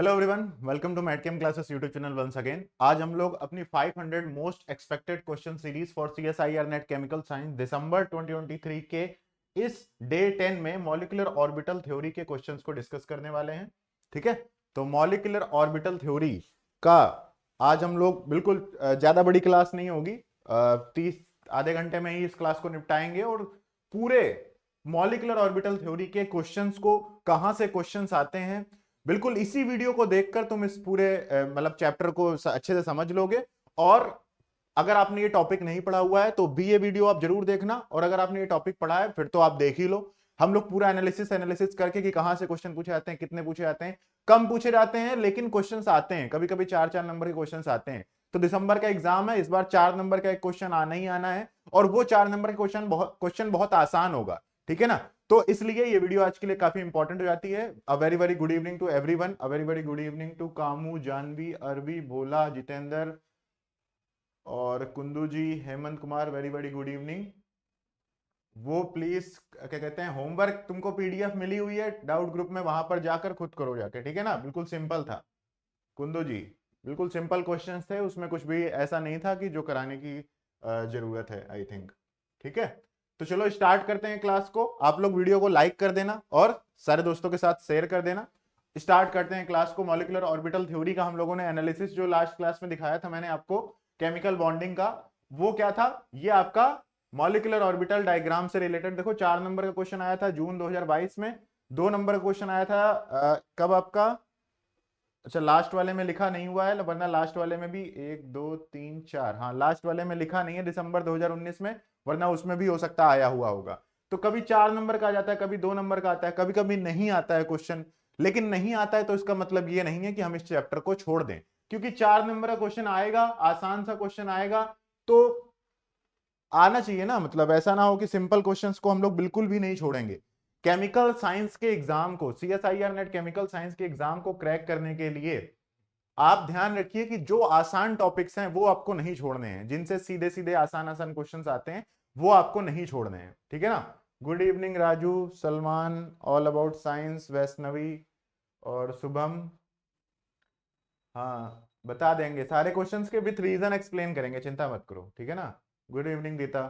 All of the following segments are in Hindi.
Hello everyone welcome to Mat Chem classes YouTube channel once again आज हम लोग अपनी 500 most expected question series for CSIR NET chemical science December 2023 के इस डे 10 में मॉलिकुलर ऑर्बिटल थ्योरी के क्वेश्चंस को डिस्कस करने वाले हैं ठीक है तो मॉलिकुलर ऑर्बिटल थ्योरी का आज हम लोग बिल्कुल ज्यादा बड़ी क्लास नहीं होगी तीस आधे घंटे में ही इस क्लास को निपटाएंगे और पूरे मॉलिकुलर ऑर्बिटल थ्योरी के क्वेश्चंस को कहां से क्वेश्चंस आते हैं बिल्कुल इसी वीडियो को देखकर तुम इस पूरे मतलब चैप्टर को अच्छे से समझ लोगे और अगर आपने ये टॉपिक नहीं पढ़ा हुआ है तो भी ये वीडियो आप जरूर देखना और अगर आपने ये टॉपिक पढ़ा है फिर तो आप देख ही लो हम लोग पूरा एनालिसिस एनालिसिस करके कि कहाँ से क्वेश्चन पूछे जाते हैं कितने पूछे जाते हैं कम पूछे जाते हैं लेकिन क्वेश्चन आते हैं कभी कभी चार चार नंबर के क्वेश्चन आते हैं तो दिसंबर का एग्जाम है इस बार चार नंबर का एक क्वेश्चन आना ही आना है और वो चार नंबर के क्वेश्चन बहुत क्वेश्चन बहुत आसान होगा ठीक है ना तो इसलिए ये वीडियो आज के लिए काफी इंपॉर्टेंट हो जाती है a very very good evening to everyone a very very good evening to Kamu Janvi Arvi Bhola Jitendra और Kundu ji Hemant Kumar very very good evening वो प्लीज क्या कहते हैं होमवर्क तुमको पीडीएफ मिली हुई है डाउट ग्रुप में वहां पर जाकर खुद करो जाके ठीक है ना बिल्कुल सिंपल था कुंदू जी बिल्कुल सिंपल क्वेश्चंस थे उसमें कुछ भी ऐसा नहीं था कि जो कराने की जरूरत है आई थिंक ठीक है तो चलो स्टार्ट करते हैं क्लास को आप लोग वीडियो को लाइक कर देना और सारे दोस्तों के साथ शेयर कर देना स्टार्ट करते हैं क्लास को मॉलिकुलर ऑर्बिटल थ्योरी का हम लोगों ने एनालिसिस जो लास्ट क्लास में दिखाया था मैंने आपको केमिकल बॉन्डिंग का वो क्या था ये आपका मॉलिकुलर ऑर्बिटल डायग्राम से रिलेटेड देखो चार नंबर का क्वेश्चन आया था जून 2022 में दो नंबर का क्वेश्चन आया था आ, कब आपका अच्छा लास्ट वाले में लिखा नहीं हुआ है वरना लास्ट वाले में भी एक दो तीन चार हाँ लास्ट वाले में लिखा नहीं है दिसंबर 2019 में वरना उसमें भी हो सकता आया हुआ होगा तो कभी चार नंबर का आ जाता है कभी दो नंबर का आता है कभी कभी नहीं आता है क्वेश्चन लेकिन नहीं आता है तो इसका मतलब ये नहीं है कि हम इस चैप्टर को छोड़ दें क्योंकि चार नंबर का क्वेश्चन आएगा आसान सा क्वेश्चन आएगा तो आना चाहिए ना मतलब ऐसा ना हो कि सिंपल क्वेश्चन को हम लोग बिल्कुल भी नहीं छोड़ेंगे केमिकल साइंस के एग्जाम को C S I R NET chemical science के एग्जाम को क्रैक करने के लिए आप ध्यान रखिए कि जो आसान टॉपिक्स हैं वो आपको नहीं छोड़ने हैं जिनसे सीधे सीधे आसान आसान क्वेश्चंस आते हैं वो आपको नहीं छोड़ने हैं ठीक है ना good evening Raju Salman all about science Vaishnavi और शुभम हाँ बता देंगे सारे क्वेश्चंस के विथ रीजन एक्सप्लेन करेंगे चिंता मत करो ठीक है ना गुड इवनिंग गीता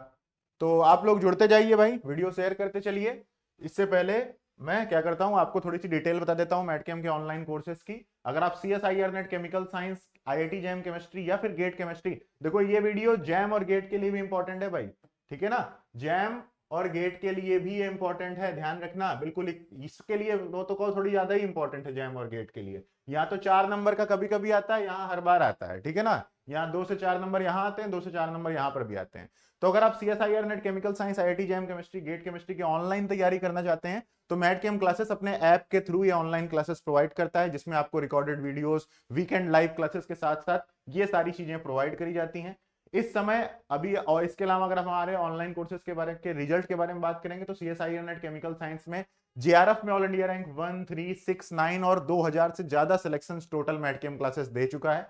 तो आप लोग जुड़ते जाइए भाई वीडियो शेयर करते चलिए इससे पहले मैं क्या करता हूँ आपको थोड़ी सी डिटेल बता देता हूँ मेडकेम के ऑनलाइन कोर्सेज की अगर आप C S I R NET chemical science I I T JAM chemistry या फिर गेट केमिस्ट्री देखो ये वीडियो जैम और गेट के लिए भी इंपॉर्टेंट है भाई ठीक है ना जैम और गेट के लिए भी ये इंपॉर्टेंट है ध्यान रखना बिल्कुल इसके लिए प्रोटोकॉल तो थोड़ी ज्यादा ही इंपॉर्टेंट है जैम और गेट के लिए यहाँ तो चार नंबर का कभी कभी आता है यहाँ हर बार आता है ठीक है ना यहाँ दो से चार नंबर यहाँ आते हैं दो से चार नंबर यहाँ पर भी आते हैं तो अगर आप C S I R NET chemical science I I JAM chemistry GATE chemistry की ऑनलाइन तैयारी करना चाहते हैं तो मैट केम क्लासेस अपने ऐप के थ्रू ये ऑनलाइन क्लासेस प्रोवाइड करता है जिसमें आपको recorded videos weekend live classes के साथ साथ ये सारी चीजें प्रोवाइड करी जाती हैं इस समय अभी और इसके अलावा अगर हमारे ऑनलाइन कोर्सेज के बारे के रिजल्ट के बारे में बात करेंगे तो C S I NET chemical science में जेआरएफ में all India rank one three six nine और दो हजार से ज्यादा सिलेक्शन टोटल मेडकेम क्लासेस दे चुका है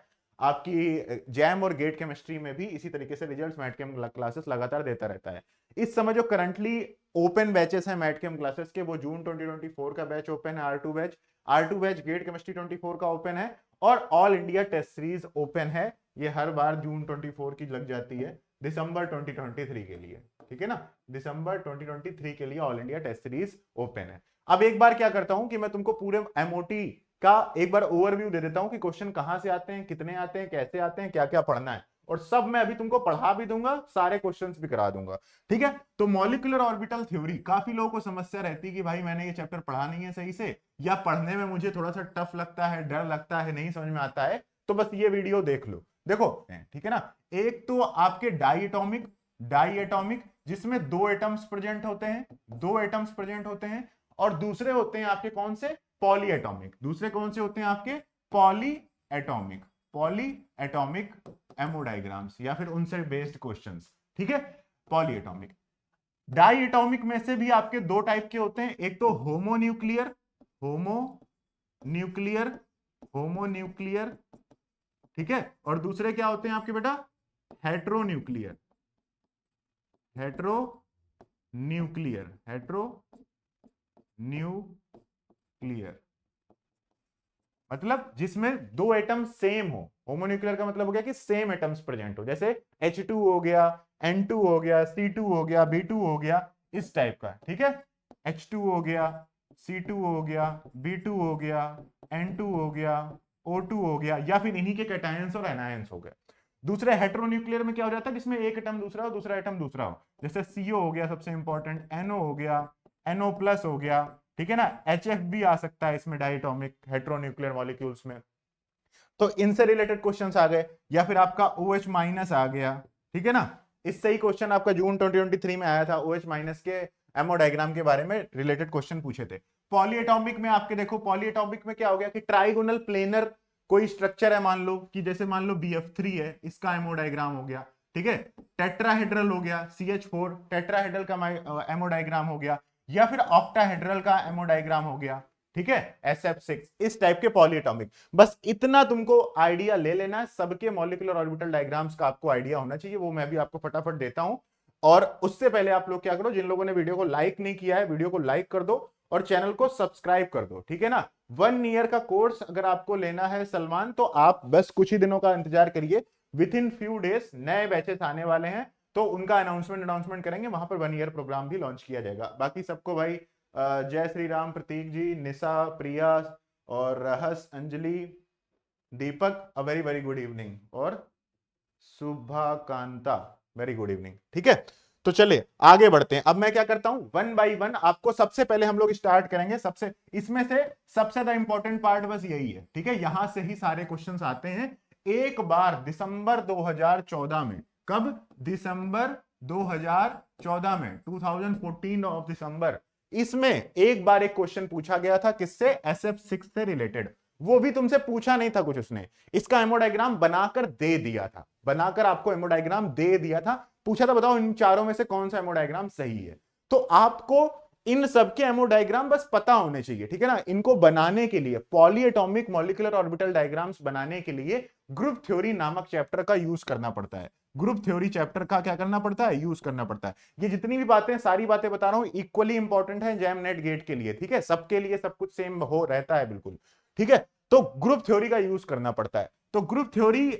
आपकी जैम और गेट केमिस्ट्री में भी इसी तरीके से रिजल्ट्स मैटकेम क्लासेस लगातार देता रहता है इस समय जो करंटली ओपन बैचेस हैं मैटकेम क्लासेस के वो जून 2024 का बैच ओपन है R two batch R two batch GATE chemistry 24 का ओपन है और all India test series open है ये हर बार जून 24 की लग जाती है दिसंबर 2023 के लिए ठीक है ना दिसंबर 2023 के लिए all India test series open है अब एक बार क्या करता हूं कि मैं तुमको पूरे एमओटी का एक बार ओवरव्यू दे देता हूं कि क्वेश्चन कहां से आते हैं कितने आते हैं कैसे आते हैं क्या क्या पढ़ना है और सब मैं अभी तुमको पढ़ा भी दूंगा सारे क्वेश्चंस भी करा दूंगा ठीक है तो मॉलिकुलर ऑर्बिटल थ्योरी काफी लोगों को समस्या रहती है कि भाई मैंने ये चैप्टर पढ़ा नहीं है सही से या पढ़ने में मुझे थोड़ा सा टफ लगता है डर लगता है नहीं समझ में आता है तो बस ये वीडियो देख लो देखो ठीक है ना एक तो आपके डाइटोमिक डाइटोमिक जिसमें दो एटम्स प्रेजेंट होते हैं दो एटम्स प्रेजेंट होते हैं और दूसरे होते हैं आपके कौन से पॉली एटोमिक दूसरे कौन से होते हैं आपके polyatomic polyatomic MO diagrams या फिर उनसे बेस्ड क्वेश्चन ठीक है पॉली एटोमिक डाई में से भी आपके दो टाइप के होते हैं एक तो homonuclear homonuclear homonuclear ठीक है और दूसरे क्या होते हैं आपके बेटा heteronuclear heteronuclear heteronuclear मतलब जिसमें दो एटम सेम हो होमोन्यूक्लियर का मतलब हो गया कि सेम एटम्स प्रेजेंट हो जैसे H2 हो गया N2 हो गया C2 हो गया B2 हो गया इस टाइप का ठीक है H2 हो गया C2 हो गया B2 हो गया N2 हो गया O2 हो गया या फिर इन्हीं के कैटायंस और एनायंस हो गए दूसरे हेट्रोन्यूक्लियर में क्या हो जाता है जिसमें एक एटम दूसरा हो दूसरा एटम दूसरा हो जैसे सीओ हो गया सबसे इंपॉर्टेंट एनओ हो गया एनओ प्लस हो गया ठीक है ना एच भी आ सकता है इसमें डायटोमिक हेट्रोन्यूक्लियर मॉलिक्यूल्स में तो इनसे रिलेटेड क्वेश्चन आ गए या फिर आपका ओ OH माइनस आ गया ठीक है ना इससे ही क्वेश्चन आपका जून 2023 में आया था ओ OH माइनस के एमओ डायग्राम के बारे में रिलेटेड क्वेश्चन पूछे थे पॉलीएटॉमिक में आपके देखो पॉलीएटॉमिक में क्या हो गया कि ट्राइगोनल प्लेनर कोई स्ट्रक्चर है मान लो कि जैसे मान लो बी एफ थ्री है इसका एमो डायग्राम हो गया ठीक है टेट्राहेड्रल हो गया सी एच फोर टेट्राहेड्रल का एमो डायग्राम हो गया या फिर ऑक्टाहेड्रल का एमो डायग्राम हो गया ठीक है एस एफ सिक्स इस टाइप के पॉलीटॉमिक बस इतना तुमको आइडिया ले लेना है सबके मॉलिकुलर ऑर्बिटल डायग्राम्स का आपको आइडिया होना चाहिए वो मैं भी आपको फटाफट देता हूं और उससे पहले आप लोग क्या करो जिन लोगों ने वीडियो को लाइक नहीं किया है वीडियो को लाइक कर दो और चैनल को सब्सक्राइब कर दो ठीक है ना वन ईयर का कोर्स अगर आपको लेना है सलमान तो आप बस कुछ ही दिनों का इंतजार करिए विद इन फ्यू डेज नए बैचेस आने वाले हैं तो उनका अनाउंसमेंट अनाउंसमेंट करेंगे वहां पर वन ईयर प्रोग्राम भी लॉन्च किया जाएगा बाकी सबको भाई जय श्री राम प्रतीक जी निशा प्रिया और Rahas Anjali Deepak a very very good evening और Subha Kanta very good evening ठीक है तो चले आगे बढ़ते हैं अब मैं क्या करता हूं वन बाई वन आपको सबसे पहले हम लोग स्टार्ट करेंगे सबसे इसमें से सबसे ज्यादा इंपॉर्टेंट पार्ट बस यही है ठीक है यहां से ही सारे क्वेश्चन आते हैं एक बार दिसंबर 2014 में कब दिसंबर 2014 में 2014 ऑफ दिसंबर इसमें एक बार एक क्वेश्चन पूछा गया था किससे एस एफ सिक्स से रिलेटेड वो भी तुमसे पूछा नहीं था कुछ उसने इसका एमोडाइग्राम बनाकर दे दिया था बनाकर आपको एमोडाइग्राम दे दिया था पूछा था बताओ इन चारों में से कौन सा एमोडाइग्राम सही है तो आपको इन सबके एमोडाइग्राम बस पता होने चाहिए ठीक है ना इनको बनाने के लिए पॉलीएटॉमिक मोलिकुलर ऑर्बिटल डायग्राम्स बनाने के लिए ग्रुप थ्योरी नामक चैप्टर का यूज करना पड़ता है ग्रुप थ्योरी चैप्टर का क्या करना पड़ता है यूज करना पड़ता है ये जितनी भी बातें सारी बातें बता रहा हूं इक्वली इंपॉर्टेंट है जैम नेट गेट के लिए ठीक है सबके लिए सब कुछ सेम हो रहता है बिल्कुल ठीक है तो ग्रुप थ्योरी का यूज करना पड़ता है तो ग्रुप थ्योरी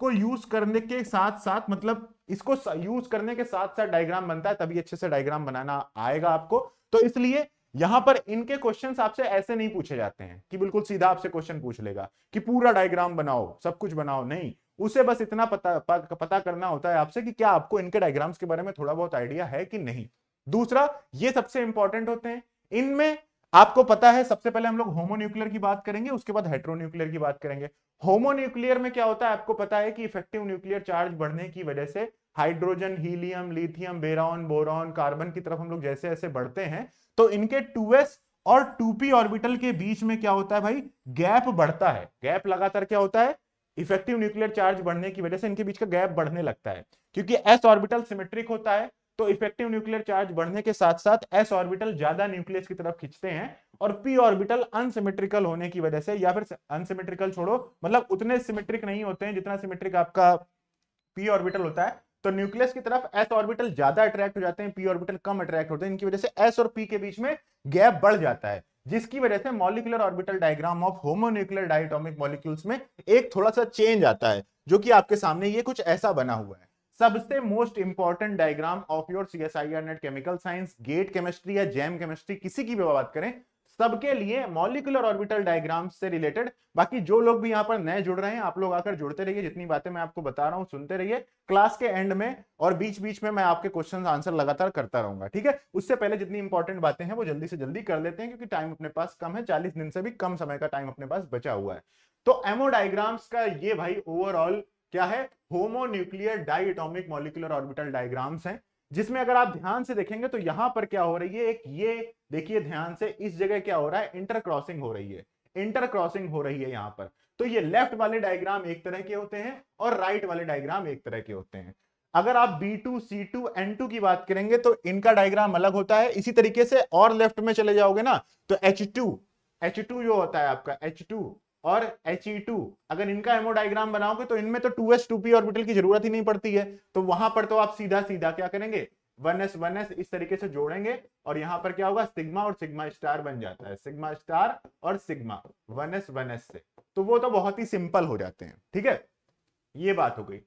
को यूज करने के साथ साथ मतलब इसको यूज करने के साथ साथ डायग्राम बनता है तभी अच्छे से डायग्राम बनाना आएगा आपको तो इसलिए यहां पर इनके क्वेश्चन आपसे ऐसे नहीं पूछे जाते हैं कि बिल्कुल सीधा आपसे क्वेश्चन पूछ लेगा कि पूरा डायग्राम बनाओ सब कुछ बनाओ नहीं उसे बस इतना पता पता करना होता है आपसे कि क्या आपको इनके डायग्राम्स के बारे में थोड़ा बहुत आइडिया है कि नहीं दूसरा ये सबसे इंपॉर्टेंट होते हैं इनमें आपको पता है सबसे पहले हम लोग होमोन्यूक्लियर की बात करेंगे उसके बाद हेट्रोन्यूक्लियर की बात करेंगे होमोन्यूक्लियर में क्या होता है आपको पता है कि इफेक्टिव न्यूक्लियर चार्ज बढ़ने की वजह से hydrogen helium lithium boron boron carbon की तरफ हम लोग जैसे जैसे बढ़ते हैं तो इनके टू और टू ऑर्बिटल के बीच में क्या होता है भाई गैप बढ़ता है गैप लगातार क्या होता है इफेक्टिव न्यूक्लियर चार्ज बढ़ने की वजह से इनके बीच का गैप बढ़ने लगता है क्योंकि एस ऑर्बिटल सिमेट्रिक होता है तो इफेक्टिव न्यूक्लियर चार्ज बढ़ने के साथ साथ एस ऑर्बिटल ज्यादा न्यूक्लियस की तरफ खींचते हैं और पी ऑर्बिटल अनसिमेट्रिकल होने की वजह से या फिर अनसिमेट्रिकल छोड़ो मतलब उतने सिमेट्रिक नहीं होते हैं जितना सिमेट्रिक आपका पी ऑर्बिटल होता है तो न्यूक्लियस की तरफ एस ऑर्बिटल ज्यादा अट्रैक्ट हो जाते हैं पी ऑर्बिटल कम अट्रैक्ट होते हैं इनकी वजह से एस और पी के बीच में गैप बढ़ जाता है जिसकी वजह से molecular orbital diagram of homonuclear diatomic molecules में एक थोड़ा सा चेंज आता है जो कि आपके सामने ये कुछ ऐसा बना हुआ है सबसे most important diagram of your C S I R NET chemical science GATE chemistry या जैम केमिस्ट्री किसी की भी बात करें सबके लिए मॉलिकुलर ऑर्बिटल डायग्राम से रिलेटेड बाकी जो लोग भी यहाँ पर नए जुड़ रहे हैं आप लोग आकर जुड़ते रहिए जितनी बातें मैं आपको बता रहा हूँ सुनते रहिए क्लास के एंड में और बीच बीच में मैं आपके क्वेश्चन आंसर लगातार करता रहूंगा ठीक है उससे पहले जितनी इंपॉर्टेंट बातें हैं वो जल्दी से जल्दी कर लेते हैं क्योंकि टाइम अपने पास कम है चालीस दिन से भी कम समय का टाइम अपने पास बचा हुआ है तो एमओ डायग्राम्स का ये भाई ओवरऑल क्या है homonuclear diatomic molecular orbital diagrams हैं जिसमें अगर आप ध्यान से देखेंगे तो यहां पर क्या हो रही है एक ये देखिए ध्यान से इस जगह क्या हो रहा है इंटर क्रॉसिंग हो रही है इंटर क्रॉसिंग हो रही है यहां पर तो ये लेफ्ट वाले डायग्राम एक तरह के होते हैं और राइट वाले डायग्राम एक तरह के होते हैं अगर आप B two C two N two की बात करेंगे तो इनका डायग्राम अलग होता है इसी तरीके से और लेफ्ट में चले जाओगे ना तो एच टू एच टू जो होता है आपका एच टू और He2 अगर इनका हेमोडाइग्राम बनाओगे तो इनमें तो 2s 2p ऑर्बिटल की जरूरत ही नहीं पड़ती है तो वहां पर तो आप सीधा सीधा क्या करेंगे 1s 1s इस तरीके से जोड़ेंगे और यहां पर क्या होगा सिग्मा और सिग्मा स्टार बन जाता है सिग्मा स्टार और सिग्मा 1s 1s से तो वो तो बहुत ही सिंपल हो जाते हैं ठीक है ये बात हो गई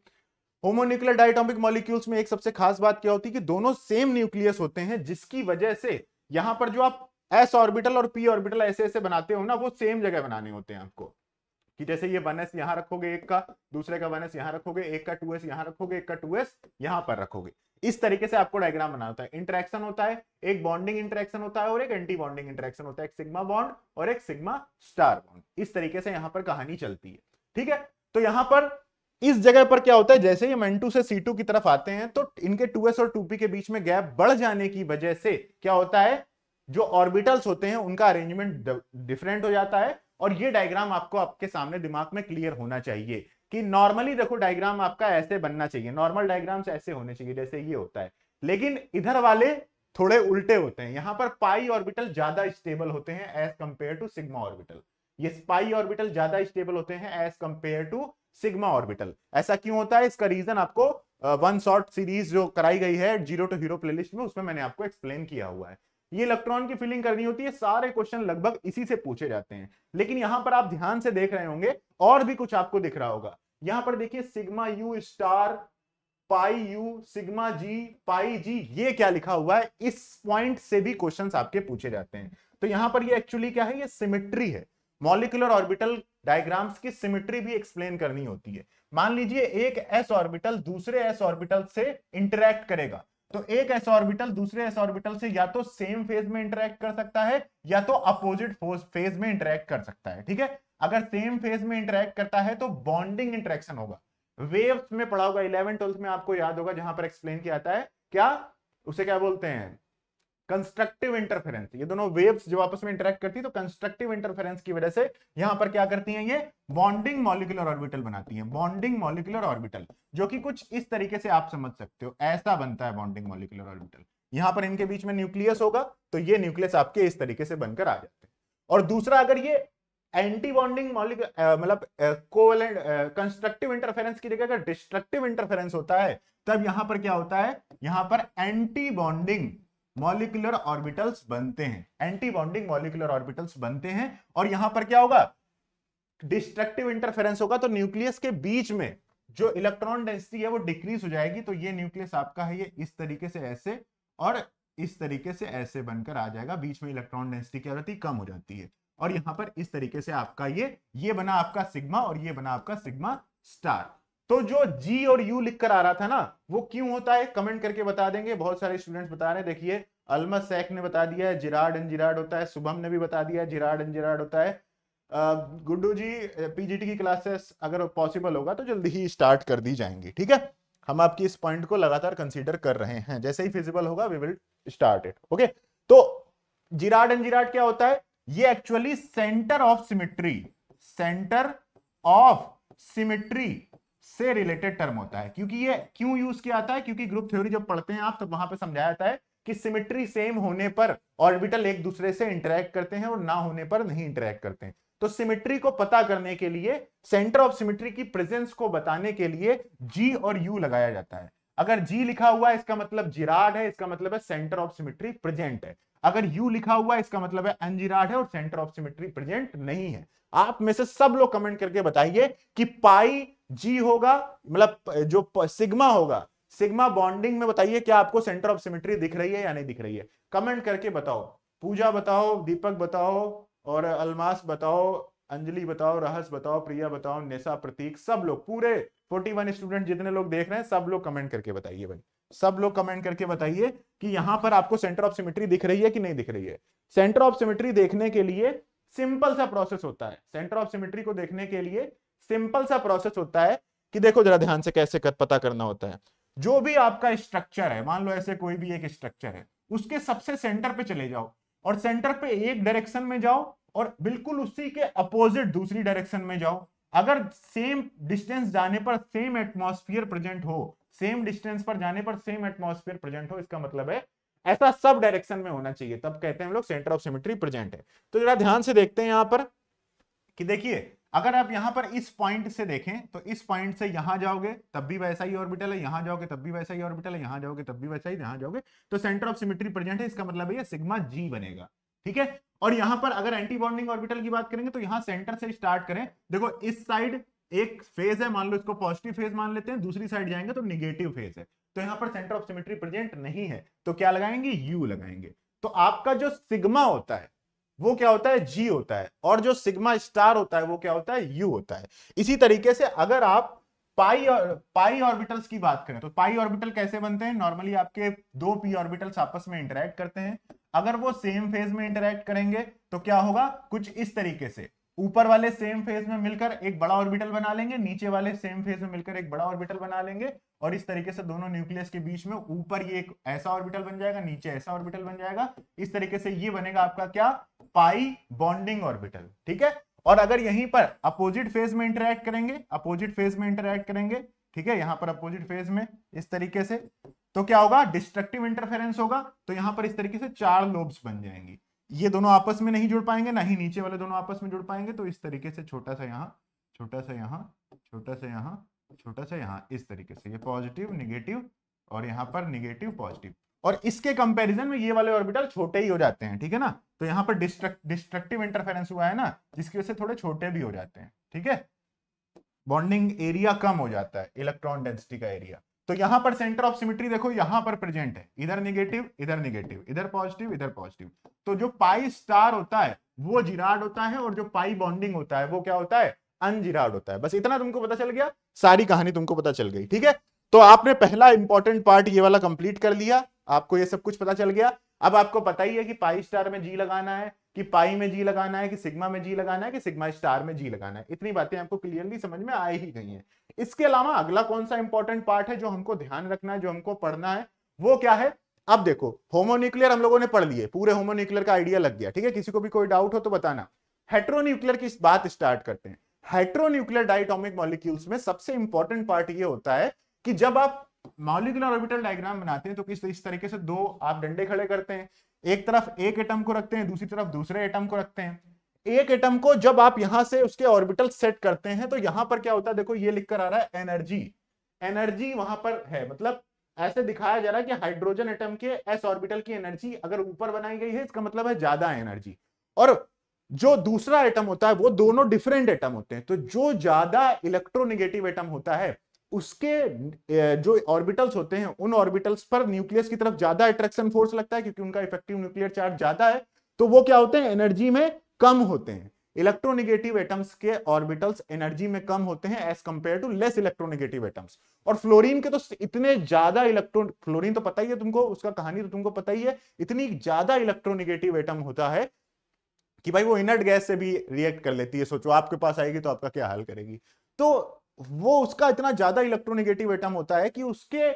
होमोन्यूक्लियर डायटोमिक मॉलिक्यूल्स में एक सबसे खास बात क्या होती है कि दोनों सेम न्यूक्लियस होते हैं जिसकी वजह से यहां पर जो आप एस ऑर्बिटल और पी ऑर्बिटल ऐसे ऐसे बनाते हो ना वो सेम जगह बनाने होते हैं आपको कि जैसे ये वन एस यहाँ रखोगे एक का दूसरे का वन एस यहाँ रखोगे एक का टू एस यहाँ रखोगे एक का टू एस यहाँ पर रखोगे इस तरीके से आपको डायग्राम बनाना होता है इंटरेक्शन होता है एक बॉन्डिंग इंटरेक्शन होता है और एक एंटी बॉन्डिंग इंटरेक्शन होता है एक सिग्मा बॉन्ड और एक सिग्मा स्टार बॉन्ड इस तरीके से यहाँ पर कहानी चलती है ठीक है तो यहाँ पर इस जगह पर क्या होता है जैसे ही हम टू से सी टू की तरफ आते हैं तो इनके टू एस और टू पी के बीच में गैप बढ़ जाने की वजह से क्या होता है जो ऑर्बिटल्स होते हैं उनका अरेंजमेंट डिफरेंट हो जाता है और ये डायग्राम आपको आपके सामने दिमाग में क्लियर होना चाहिए कि नॉर्मली देखो डायग्राम आपका ऐसे बनना चाहिए नॉर्मल डायग्राम्स ऐसे होने चाहिए जैसे ये होता है लेकिन इधर वाले थोड़े उल्टे होते हैं यहाँ पर पाई ऑर्बिटल ज्यादा स्टेबल होते हैं as compare to sigma orbital ये पाई ऑर्बिटल ज्यादा स्टेबल होते हैं as compare to sigma orbital ऐसा क्यों होता है इसका रीजन आपको वन शॉर्ट सीरीज जो कराई गई है जीरो टू हीरो प्लेलिस्ट में उसमें मैंने आपको एक्सप्लेन किया हुआ है ये इलेक्ट्रॉन की फिलिंग करनी होती है सारे क्वेश्चन लगभग इसी से पूछे जाते हैं लेकिन यहां पर आप ध्यान से देख रहे होंगे और भी कुछ आपको दिख रहा होगा यहां पर देखिए sigma u star pi u sigma g pi g ये क्या लिखा हुआ है इस पॉइंट से भी क्वेश्चंस आपके पूछे जाते हैं तो यहां पर ये एक्चुअली क्या है ये सिमिट्री है मॉलिकुलर ऑर्बिटल डायग्राम्स की सिमिट्री भी एक्सप्लेन करनी होती है मान लीजिए एक एस ऑर्बिटल दूसरे एस ऑर्बिटल से इंटरेक्ट करेगा तो एक एस ऑर्बिटल दूसरे एस ऑर्बिटल से या तो सेम फेज में इंटरेक्ट कर सकता है या तो अपोजिट फेज में इंटरेक्ट कर सकता है ठीक है अगर सेम फेज में इंटरेक्ट करता है तो बॉन्डिंग इंटरेक्शन होगा वेव्स में पढ़ा होगा इलेवन ट्वेल्थ में आपको याद होगा जहां पर एक्सप्लेन किया जाता है क्या उसे क्या बोलते हैं कंस्ट्रक्टिव इंटरफेरेंस ये दोनों वेव्स जो आपस में इंटरेक्ट करती है तो कंस्ट्रक्टिव इंटरफेरेंस की वजह से यहां पर क्या करती हैं ये बॉन्डिंग मॉलिकुलर ऑर्बिटल बनाती हैं बॉन्डिंग मॉलिकुलर ऑर्बिटल जो कि कुछ इस तरीके से आप समझ सकते हो ऐसा बनता है बॉन्डिंग मॉलिकुलर ऑर्बिटल यहां पर इनके बीच में न्यूक्लियस होगा तो ये न्यूक्लियस आपके इस तरीके से बनकर आ जाते हैं और दूसरा अगर ये एंटी बॉन्डिंग मॉलिक मतलब कोवेलेंट कंस्ट्रक्टिव इंटरफेरेंस की जगह अगर डिस्ट्रक्टिव इंटरफेरेंस होता है तब यहां पर क्या होता है यहां पर एंटी बॉन्डिंग मॉलिकुलर ऑर्बिटल्स बनते हैं एंटी बॉन्डिंग मॉलिकुलर ऑर्बिटल्स बनते हैं और यहां पर क्या होगा डिस्ट्रक्टिव इंटरफेरेंस होगा तो न्यूक्लियस के बीच में जो इलेक्ट्रॉन डेंसिटी है वो डिक्रीज हो जाएगी तो ये न्यूक्लियस आपका है ये इस तरीके से ऐसे और इस तरीके से ऐसे बनकर आ जाएगा बीच में इलेक्ट्रॉन डेंसिटी क्या होती कम हो जाती है और यहां पर इस तरीके से आपका ये ये बना आपका सिग्मा और ये बना आपका सिग्मा स्टार तो जो जी और यू लिख कर आ रहा था ना वो क्यों होता है कमेंट करके बता देंगे बहुत सारे स्टूडेंट्स बता रहे हैं देखिए अलमद सैख ने बता दिया है जिराड एंड जिराड होता है शुभम ने भी बता दिया है जिराड एंड जिराड होता है गुड्डू जी पीजीटी की क्लासेस अगर पॉसिबल होगा तो जल्दी ही स्टार्ट कर दी जाएंगी ठीक है हम आपकी इस पॉइंट को लगातार कंसीडर कर रहे हैं जैसे ही फिजिबल होगा we will start it okay तो जिराड एंड जिराड क्या होता है ये actually centre of symmetry centre of symmetry से रिलेटेड टर्म होता है क्योंकि ये क्यों यूज किया जाता है क्योंकि ग्रुप थ्योरी जब पढ़ते हैं आप तो वहां पे समझाया जाता है कि सिमेट्री सेम होने पर ऑर्बिटल एक दूसरे से इंटरेक्ट करते हैं और ना होने पर नहीं इंटरेक्ट करते हैं तो सिमेट्री को पता करने के लिए सेंटर ऑफ सिमेट्री की प्रेजेंस को बताने के लिए जी और यू लगाया जाता है अगर जी लिखा हुआ है इसका मतलब जिराड है इसका मतलब है सेंटर ऑफ सिमेट्री प्रेजेंट है अगर यू लिखा हुआ है इसका मतलब है अंजिराड है और सेंटर ऑफ सिमेट्री प्रेजेंट नहीं है आप में से सब लोग कमेंट करके बताइए कि पाई जी होगा मतलब जो सिग्मा होगा सिग्मा बॉन्डिंग में बताइए क्या आपको सेंटर ऑफ सिमेट्री दिख रही है या नहीं दिख रही है कमेंट करके बताओ पूजा बताओ दीपक बताओ और अलमास बताओ अंजलि बताओ रहस बताओ प्रिया बताओ नेशा प्रतीक सब लोग पूरे 41 स्टूडेंट जितने लोग देख रहे हैं सब लोग कमेंट करके बताइए भाई सब लोग कमेंट करके बताइए कि यहां पर आपको सेंटर ऑफ सिमेट्री दिख रही है कि नहीं दिख रही है सेंटर ऑफ सिमेट्री देखने के लिए सिंपल सा प्रोसेस होता है सेंटर ऑफ सिमेट्री को देखने के लिए सिंपल सा प्रोसेस होता है कि देखो जरा ध्यान से कैसे कर, पता करना होता है जो भी आपका स्ट्रक्चर है मान लो ऐसे कोई भी एक स्ट्रक्चर है उसके सबसे सेंटर पे चले जाओ और सेंटर पे एक डायरेक्शन में जाओ और बिल्कुल उसी के अपोजिट दूसरी डायरेक्शन में जाओ अगर सेम डिस्टेंस जाने पर सेम एटमोस्फियर प्रेजेंट हो सेम डिस्टेंस पर जाने पर सेम एटमोस्फेयर प्रेजेंट हो इसका मतलब है ऐसा सब डायरेक्शन में होना चाहिए तब कहते हैं हम लोग सेंटर ऑफ सिमेट्री प्रेजेंट है तो जरा ध्यान से देखते हैं यहां पर कि देखिए अगर आप यहां पर इस पॉइंट से देखें तो इस पॉइंट से यहां जाओगे तब भी वैसा ही ऑर्बिटल है यहां जाओगे तब भी वैसा ही ऑर्बिटल है यहां जाओगे तब भी वैसा ही यहां जाओगे तो सेंटर ऑफ सिमेट्री प्रेजेंट है इसका मतलब ये सिग्मा जी बनेगा ठीक है और यहां पर अगर एंटी बॉन्डिंग ऑर्बिटल की बात करेंगे तो यहां सेंटर से स्टार्ट करें देखो इस साइड एक फेज है मान लो इसको पॉजिटिव फेज मान लेते हैं दूसरी साइड जाएंगे तो निगेटिव फेज है तो यहां पर सेंटर ऑफ सिमेट्री प्रेजेंट नहीं है तो क्या लगाएंगे यू लगाएंगे तो आपका जो सिग्मा होता है वो क्या होता है जी होता है और जो सिग्मा स्टार होता है वो क्या होता है यू होता है इसी तरीके से अगर आप पाई और पाई ऑर्बिटल्स की बात करें तो पाई ऑर्बिटल कैसे बनते हैं नॉर्मली आपके दो पी ऑर्बिटल्स आपस में इंटरेक्ट करते हैं अगर वो सेम फेज में इंटरेक्ट करेंगे तो क्या होगा कुछ इस तरीके से ऊपर वाले सेम फेज में मिलकर एक बड़ा ऑर्बिटल बना लेंगे नीचे वाले सेम फेज में मिलकर एक बड़ा ऑर्बिटल बना लेंगे और इस तरीके से दोनों न्यूक्लियस के बीच में ऊपर ये एक ऐसा ऑर्बिटल बन जाएगा नीचे ऐसा ऑर्बिटल बन जाएगा इस तरीके से ये बनेगा आपका क्या पाई बॉन्डिंग ऑर्बिटल ठीक है और अगर यहीं पर अपोजिट फेज में इंटरेक्ट करेंगे अपोजिट फेज में इंटरेक्ट करेंगे ठीक है यहां पर अपोजिट फेज में इस तरीके से तो क्या होगा डिस्ट्रक्टिव इंटरफेरेंस होगा तो यहां पर इस तरीके से चार लोब्स बन जाएंगी ये दोनों आपस में नहीं जुड़ पाएंगे ना ही नीचे वाले दोनों आपस में जुड़ पाएंगे तो इस तरीके से छोटा सा यहाँ छोटा सा यहाँ छोटा सा यहाँ छोटा सा यहाँ इस तरीके से ये पॉजिटिव निगेटिव और यहाँ पर निगेटिव पॉजिटिव और इसके कंपैरिजन में ये वाले ऑर्बिटल छोटे ही हो जाते हैं ठीक है ना तो यहाँ पर डिस्ट्रक्टिव इंटरफेरेंस हुआ है ना जिसकी वजह से थोड़े छोटे भी हो जाते हैं ठीक है बॉन्डिंग एरिया कम हो जाता है इलेक्ट्रॉन डेंसिटी का एरिया तो यहां पर सेंटर ऑफ सिमिट्री देखो यहां पर प्रेजेंट है इधर निगेटिव इधर निगेटिव इधर पॉजिटिव इधर पॉजिटिव तो जो पाई स्टार होता है वो जिराड होता है और जो पाई बॉन्डिंग होता है वो क्या होता है अनजिराड होता है बस इतना तुमको पता चल गया सारी कहानी तुमको पता चल गई ठीक है तो आपने पहला इंपॉर्टेंट पार्ट ये वाला कंप्लीट कर लिया आपको ये सब कुछ पता चल गया अब आपको पता ही है कि पाई स्टार में जी लगाना है कि पाई में जी लगाना है कि सिग्मा में जी लगाना है कि सिग्मा स्टार में जी लगाना है इतनी बातें आपको क्लियरली समझ में आई ही गई है इसके अलावा अगला कौन सा इंपॉर्टेंट पार्ट है जो हमको ध्यान रखना है जो हमको पढ़ना है वो क्या है अब देखो होमोन्यूक्लियर हम लोगों ने पढ़ लिए पूरे होमोन्यूक्लियर का आइडिया लग गया ठीक है किसी को भी कोई डाउट हो तो बताना हेट्रोन्यूक्लियर की बात स्टार्ट करते हैं हेट्रोन्यूक्लियर डाइटोमिक मॉलिक्यूल्स में सबसे इंपॉर्टेंट पार्ट ये होता है कि जब आप मॉलिक्यूलर ऑर्बिटल डायग्राम बनाते हैं तो किस इस तरीके से दो आप डंडे खड़े करते हैं एक तरफ एक एटम को रखते हैं दूसरी तरफ दूसरे एटम को रखते हैं एक एटम को जब आप यहां से उसके ऑर्बिटल सेट करते हैं तो यहां पर क्या होता है देखो ये लिखकर आ रहा है एनर्जी एनर्जी वहां पर है मतलब ऐसे दिखाया जा रहा है कि हाइड्रोजन एटम के एस ऑर्बिटल की एनर्जी अगर ऊपर बनाई गई है इसका मतलब है ज्यादा एनर्जी और जो दूसरा एटम होता है वो दोनों डिफरेंट एटम होते हैं तो जो ज्यादा इलेक्ट्रोनिगेटिव एटम होता है उसके जो ऑर्बिटल्स होते हैं उन ऑर्बिटल्स पर न्यूक्लियस की तरफ ज्यादा अट्रैक्शन फोर्स लगता है क्योंकि उनका इफेक्टिव न्यूक्लियर चार्ज ज्यादा है तो वो क्या होते हैं एनर्जी में कम होते हैं इलेक्ट्रोनिगेटिव एटम्स के ऑर्बिटल्स एनर्जी में कम होते हैं as compare to less electronegative atoms और फ्लोरीन के तो इतने ज्यादा इलेक्ट्रोन फ्लोरीन तो पता ही है तुमको उसका कहानी तो तुमको पता ही है इतनी ज्यादा इलेक्ट्रोनिगेटिव एटम होता है कि भाई वो इनर्ट गैस से भी रिएक्ट कर लेती है सोचो आपके पास आएगी तो आपका क्या हाल करेगी तो वो उसका इतना ज्यादा इलेक्ट्रोनिगेटिव एटम होता है कि उसके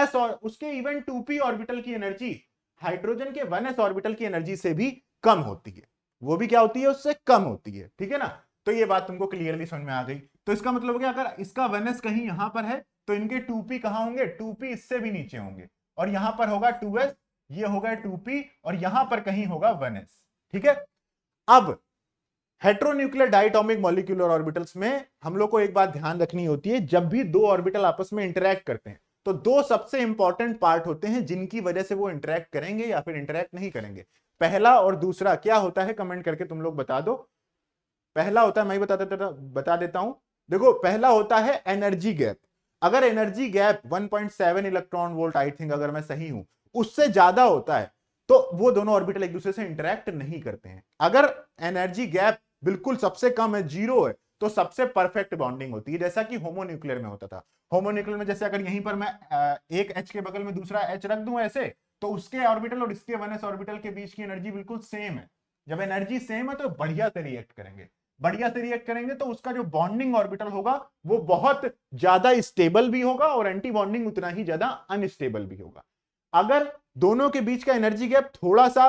एस और उसके इवन टू पी ऑर्बिटल की एनर्जी हाइड्रोजन के वन एस ऑर्बिटल की एनर्जी से भी कम होती है वो भी क्या होती है उससे कम होती है ठीक है ना तो ये बात तुमको क्लियरली समझ में आ गई तो इसका मतलब क्या अगर इसका वन एस कहीं यहां पर है तो इनके टू पी होंगे टू पी इससे भी नीचे होंगे और यहां पर होगा टू एस ये होगा टू पी और यहां पर कहीं होगा वन एस ठीक है अब हेट्रोन्यूक्लियर डाइटॉमिक मॉलिक्यूलर ऑर्बिटल्स में हम लोग को एक बात ध्यान रखनी होती है जब भी दो ऑर्बिटल आपस में इंटरेक्ट करते हैं तो दो सबसे इंपॉर्टेंट पार्ट होते हैं जिनकी वजह से वो इंटरेक्ट करेंगे या फिर इंटरेक्ट नहीं करेंगे पहला और दूसरा क्या होता है कमेंट करके तुम लोग बता दो पहला होता है मैं बता देता बता देता हूं देखो पहला होता है एनर्जी गैप अगर energy gap 1.7 electron volt I think अगर मैं सही हूं उससे ज्यादा होता है तो वो दोनों ऑर्बिटल एक दूसरे से इंटरेक्ट नहीं करते हैं अगर एनर्जी गैप बिल्कुल सबसे कम है जीरो है तो सबसे परफेक्ट बॉन्डिंग होती है जैसा कि होमोन्यूक्लियर में होता था होमोन्यूक्लियर में जैसे अगर यहीं पर मैं एक एच के बगल में दूसरा एच रख दू ऐसे तो उसके ऑर्बिटल और इसके वन ऑर्बिटल के बीच की एनर्जी बिल्कुल सेम है जब एनर्जी सेम है तो बढ़िया से रिएक्ट करेंगे बढ़िया से रिएक्ट करेंगे तो उसका जो बॉन्डिंग ऑर्बिटल होगा वो बहुत ज्यादा स्टेबल भी होगा और एंटी बॉन्डिंग उतना ही ज्यादा अनस्टेबल भी होगा अगर दोनों के बीच का एनर्जी गैप थोड़ा सा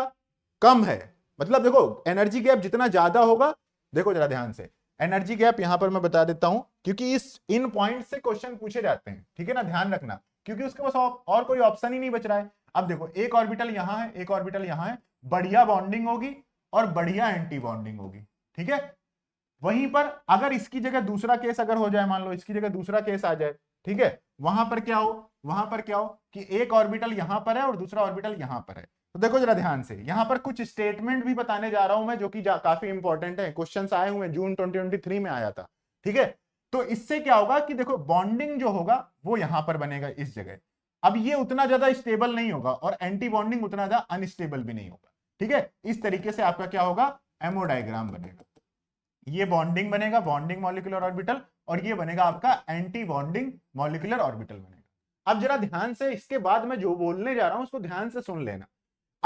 कम है मतलब देखो एनर्जी गैप जितना ज्यादा होगा देखो जरा ध्यान से एनर्जी गैप यहां पर मैं बता देता हूं क्योंकि इस इन पॉइंट से क्वेश्चन पूछे जाते हैं ठीक है ना ध्यान रखना क्योंकि उसके पास और कोई ऑप्शन ही नहीं बच रहा है अब देखो एक ऑर्बिटल यहां है एक ऑर्बिटल यहां है बढ़िया बॉन्डिंग होगी और बढ़िया एंटी बॉन्डिंग होगी ठीक है वहीं पर अगर इसकी जगह दूसरा केस अगर हो जाए मान लो इसकी जगह दूसरा केस आ जाए ठीक है वहां पर क्या हो वहां पर क्या हो कि एक ऑर्बिटल यहां पर है और दूसरा ऑर्बिटल यहां पर है तो देखो जरा ध्यान से यहां पर कुछ स्टेटमेंट भी बताने जा रहा हूं मैं जो कि काफी इंपॉर्टेंट है क्वेश्चन आए हुए जून ट्वेंटी में आया था ठीक है तो इससे क्या होगा कि देखो बॉन्डिंग जो होगा वो यहां पर बनेगा इस जगह अब ये उतना ज्यादा स्टेबल नहीं होगा और एंटी बॉन्डिंग उतना ज्यादा अनस्टेबल भी नहीं होगा ठीक है इस तरीके से आपका क्या होगा एमोडाइग्राम बनेगा ये बॉन्डिंग बनेगा बॉन्डिंग मॉलिकुलर ऑर्बिटल और ये बनेगा आपका एंटी बॉन्डिंग मॉलिकुलर ऑर्बिटल बनेगा अब जरा ध्यान से इसके बाद मैं जो बोलने जा रहा हूं उसको ध्यान से सुन लेना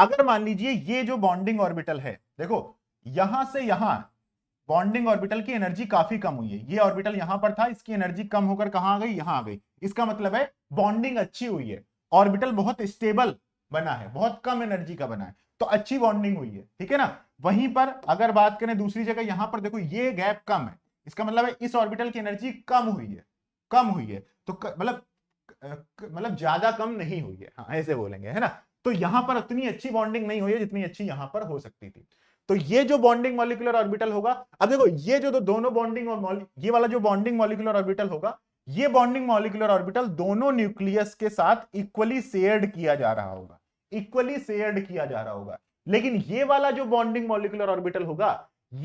अगर मान लीजिए ये जो बॉन्डिंग ऑर्बिटल है देखो यहां से यहां बॉन्डिंग ऑर्बिटल की एनर्जी काफी कम हुई है ये ऑर्बिटल यहां पर था इसकी एनर्जी कम होकर कहा आ गई यहां आ गई इसका मतलब है बॉन्डिंग अच्छी हुई है ऑर्बिटल बहुत स्टेबल बना है बहुत कम एनर्जी का बना है तो अच्छी बॉन्डिंग हुई है ठीक है ना वहीं पर अगर बात करें दूसरी जगह यहां पर देखो ये गैप कम है इसका मतलब है इस ऑर्बिटल की एनर्जी कम हुई है कम हुई है तो मतलब मतलब ज्यादा कम नहीं हुई है हाँ ऐसे बोलेंगे है ना तो यहां पर उतनी अच्छी बॉन्डिंग नहीं हुई है जितनी अच्छी यहां पर हो सकती थी तो ये जो बॉन्डिंग मॉलिकुलर ऑर्बिटल होगा अब देखो ये जो दो दोनों बॉन्डिंग और ये वाला जो बॉन्डिंग मॉलिकुलर ऑर्बिटल होगा ये बॉन्डिंग मॉलिकुलर ऑर्बिटल दोनों न्यूक्लियस के साथ इक्वली शेयर्ड किया जा रहा होगा इक्वली शेयर्ड किया जा रहा होगा लेकिन ये वाला जो बॉन्डिंग मॉलिकुलर ऑर्बिटल होगा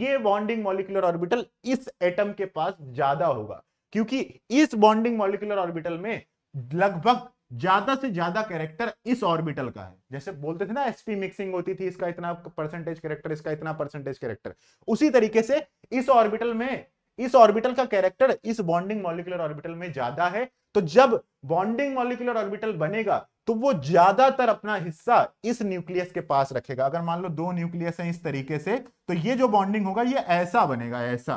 ये बॉन्डिंग मॉलिकुलर ऑर्बिटल इस एटम के पास ज्यादा होगा क्योंकि इस बॉन्डिंग मॉलिकुलर ऑर्बिटल में लगभग ज्यादा से ज्यादा कैरेक्टर इस ऑर्बिटल का है जैसे बोलते थे ना एसपी मिक्सिंग होती थी इसका इतना परसेंटेज कैरेक्टर इसका इतना परसेंटेज कैरेक्टर उसी तरीके से इस ऑर्बिटल में इस ऑर्बिटल का कैरेक्टर इस बॉन्डिंग मॉलिकुलर ऑर्बिटल में ज्यादा है तो जब बॉन्डिंग मॉलिकुलर ऑर्बिटल बनेगा तो वो ज्यादातर अपना हिस्सा इस न्यूक्लियस के पास रखेगा अगर मान लो दो न्यूक्लियस हैं इस तरीके से तो ये जो बॉन्डिंग होगा ये ऐसा बनेगा ऐसा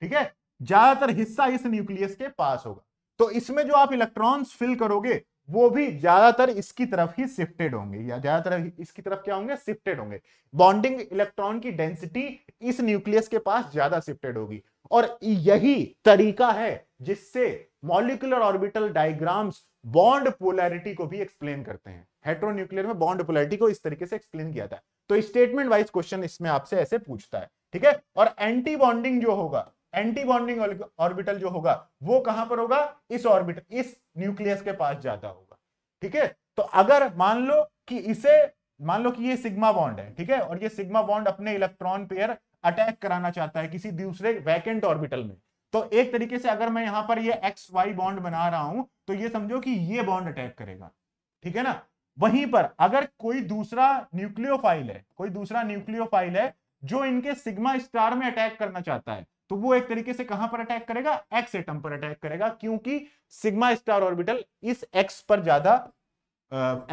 ठीक है ज्यादातर हिस्सा इस न्यूक्लियस के पास होगा तो इसमें जो आप इलेक्ट्रॉन्स फिल करोगे वो भी ज्यादातर इसकी तरफ ही शिफ्टेड होंगे या ज्यादातर इसकी तरफ क्या होंगे शिफ्टेड होंगे बॉन्डिंग इलेक्ट्रॉन की डेंसिटी इस न्यूक्लियस के पास ज्यादा शिफ्टेड होगी और यही तरीका है जिससे molecular orbital diagrams bond polarity को भी एक्सप्लेन करते हैं हेट्रोन्यूक्लियर में बॉन्ड पोलैरिटी को इस तरीके से एक्सप्लेन किया था तो स्टेटमेंट वाइज क्वेश्चन इसमें आपसे ऐसे पूछता है ठीक है और एंटी बॉन्डिंग जो होगा एंटी बॉन्डिंग ऑर्बिटल जो होगा वो कहां पर होगा इस ऑर्बिटल इस न्यूक्लियस के पास ज्यादा होगा ठीक है तो अगर मान लो कि इसे मान लो कि ये सिग्मा बॉन्ड है ठीक है और ये सिग्मा बॉन्ड अपने इलेक्ट्रॉन पेयर अटैक कराना चाहता है किसी दूसरे वैकेंट ऑर्बिटल में तो एक तरीके से अगर मैं यहां पर ये एक्स वाई बॉन्ड बना रहा हूं तो ये समझो कि ये बॉन्ड अटैक करेगा ठीक है ना वहीं पर अगर कोई दूसरा न्यूक्लियोफाइल है कोई दूसरा न्यूक्लियोफाइल है जो इनके सिग्मा स्टार में अटैक करना चाहता है तो वो एक तरीके से कहां पर अटैक करेगा एक्स एटम पर अटैक करेगा क्योंकि सिग्मा स्टार ऑर्बिटल इस एक्स पर ज्यादा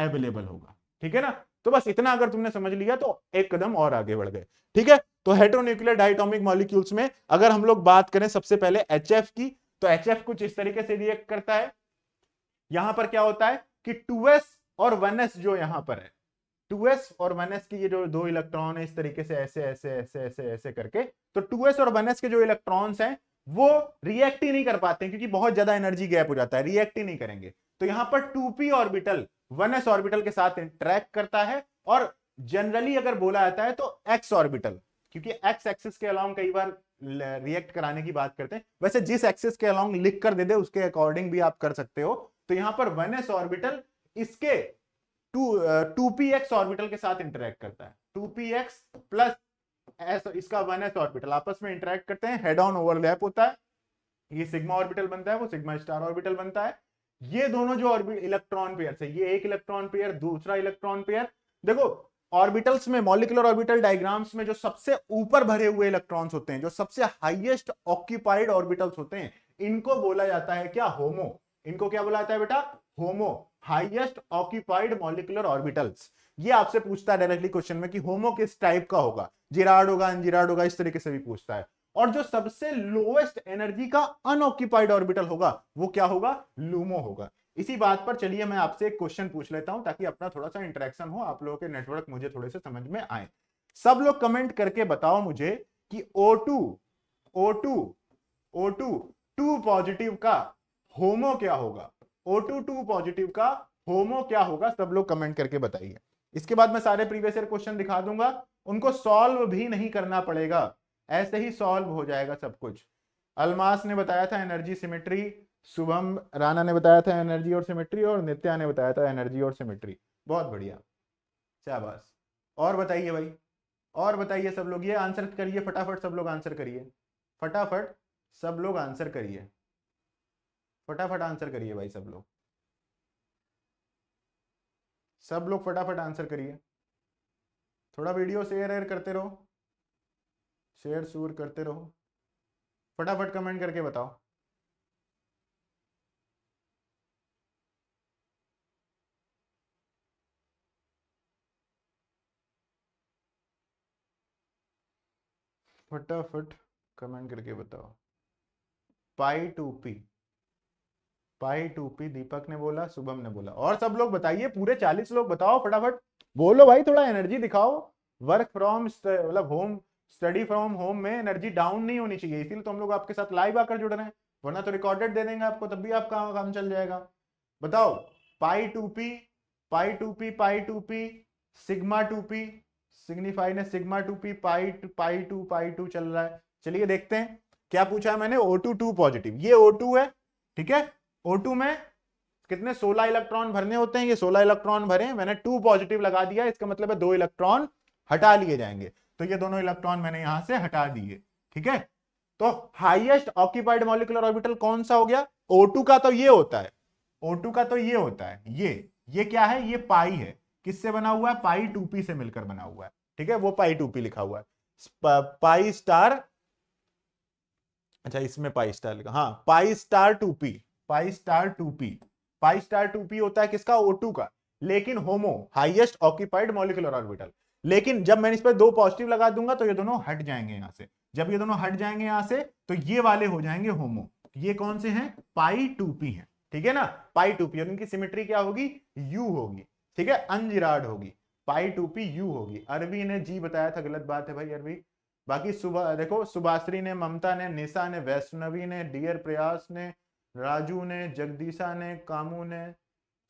अवेलेबल होगा ठीक है ना तो बस इतना अगर तुमने समझ लिया तो एक कदम और आगे बढ़ गए ठीक है तो हेट्रोन्यूक्लियर डायटोमिक मॉलिक्यूल्स में अगर हम लोग बात करें सबसे पहले एच की तो एच कुछ इस तरीके से रिएक्ट करता है यहां पर क्या होता है कि टू और वन जो यहां पर है 2s और 1s की ये जो दो इलेक्ट्रॉन है इस तरीके से ऐसे ऐसे ऐसे ऐसे ऐसे करके तो 2s और 1s के जो इलेक्ट्रॉन्स हैं वो रिएक्ट ही नहीं कर पाते क्योंकि बहुत ज्यादा एनर्जी गैप हो जाता है रिएक्ट ही नहीं करेंगे तो यहाँ पर 2p ऑर्बिटल 1s ऑर्बिटल के साथ इंट्रैक्ट करता है और जनरली अगर बोला जाता है तो एक्स ऑर्बिटल क्योंकि एक्स एक्सिस के अलॉन्ग कई बार रिएक्ट कराने की बात करते हैं वैसे जिस एक्सिस के अलॉन्ग लिख कर दे दे उसके अकॉर्डिंग भी आप कर सकते हो तो यहाँ पर वन एस ऑर्बिटल इसके टू पी एक्स ऑर्बिटल के साथ इंटरेक्ट करता है two p x plus s इसका वन एस ऑर्बिटल आपस में इंटरेक्ट करते हैं हेड ऑन ओवरलैप होता है ये सिग्मा ऑर्बिटल बनता है वो सिग्मा स्टार ऑर्बिटल बनता है ये दोनों जो ऑर्बिट इलेक्ट्रॉन पेयर है ये एक इलेक्ट्रॉन पेयर दूसरा इलेक्ट्रॉन पेयर देखो ऑर्बिटल्स में मॉलिकुलर ऑर्बिटल डायग्राम्स में जो सबसे ऊपर भरे हुए इलेक्ट्रॉन्स होते हैं जो सबसे हाईएस्ट ऑक्यूपाइड ऑर्बिटल्स होते हैं इनको बोला जाता है क्या होमो इनको क्या बोला जाता है बेटा HOMO highest occupied molecular orbitals ये आपसे पूछता है डायरेक्टली क्वेश्चन में कि होमो किस टाइप का होगा जिराड होगा अनजिराड होगा इस तरीके से भी पूछता है और जो सबसे लोएस्ट एनर्जी का अनऑक्यूपाइड ऑर्बिटल होगा वो क्या होगा लूमो होगा इसी बात पर चलिए मैं आपसे एक क्वेश्चन पूछ लेता हूं ताकि अपना थोड़ा सा इंटरेक्शन हो आप लोगों के नेटवर्क मुझे थोड़े से समझ में आए सब लोग कमेंट करके बताओ मुझे कि O2 O2 O2 to positive का होमो क्या होगा ओ टू टू पॉजिटिव का होमो क्या होगा सब लोग कमेंट करके बताइए इसके बाद मैं सारे प्रीवियस ईयर क्वेश्चन दिखा दूंगा उनको सॉल्व भी नहीं करना पड़ेगा ऐसे ही सॉल्व हो जाएगा सब कुछ अलमास ने बताया था एनर्जी सिमेट्री शुभम राणा ने बताया था एनर्जी और सिमेट्री और नित्या ने बताया था एनर्जी और सिमेट्री बहुत बढ़िया शाबाश और बताइए भाई और बताइए सब लोग ये आंसर करिए फटाफट सब लोग आंसर करिए फटाफट सब लोग आंसर करिए फटाफट आंसर करिए भाई सब लोग सब लोग फटाफट आंसर करिए थोड़ा वीडियो शेयर एयर करते रहो शेयर शूर करते रहो फटाफट कमेंट करके बताओ फटाफट कमेंट करके बताओ पाई टू पी पाई टूपी दीपक ने बोला शुभम ने बोला और सब लोग बताइए पूरे चालीस लोग बताओ फटाफट बोलो भाई थोड़ा एनर्जी दिखाओ वर्क फ्रॉम मतलब होम स्टडी फ्रॉम होम में एनर्जी डाउन नहीं होनी चाहिए इसीलिए तो हम लोग आपके साथ लाइव आकर जुड़ रहे हैं वरना तो रिकॉर्डेड दे देंगे आपको तब भी आपका काम चल जाएगा बताओ pi two p pi two p pi two p sigma two p signify ने sigma two p pi two pi two pi two चल रहा है चलिए देखते हैं क्या पूछा है मैंने ओ टू टू पॉजिटिव ये ओ टू है ठीक है O2 में कितने 16 इलेक्ट्रॉन भरने होते हैं ये 16 इलेक्ट्रॉन भरे मैंने टू पॉजिटिव लगा दिया इसका मतलब है दो इलेक्ट्रॉन हटा लिए जाएंगे तो ये दोनों इलेक्ट्रॉन मैंने यहां से हटा दिए ठीक है तो हाइएस्ट ऑक्यूपाइड मॉलिकुलर ऑर्बिटल कौन सा हो गया O2 का तो ये होता है O2 का तो ये होता है ये ये क्या है ये पाई है किससे बना हुआ है पाई टू से मिलकर बना हुआ है ठीक है वो पाई टू लिखा हुआ है पाई स्टार अच्छा इसमें पाई स्टार लिखा हाँ pi star two p pi star two p pi star two p होता है किसका ओ टू का लेकिन HOMO highest occupied molecular orbital लेकिन जब मैं इस पर दो पॉजिटिव लगा दूंगा तो ये दोनों हट जाएंगे यहां से जब ये दोनों हट जाएंगे यहां से तो ये वाले हो जाएंगे होमो ये कौन से हैं पाई टू पी है ठीक है ना पाई टू पी और इनकी सिमेट्री क्या होगी यू होगी ठीक है अंजिराड होगी पाई टू पी यू होगी अरवी ने जी बताया था गलत बात है भाई अरवी बाकी सुबह देखो सुभाश्री ने ममता ने निशा ने वैष्णवी ने डियर प्रयास ने राजू ने जगदीशा ने कामू ने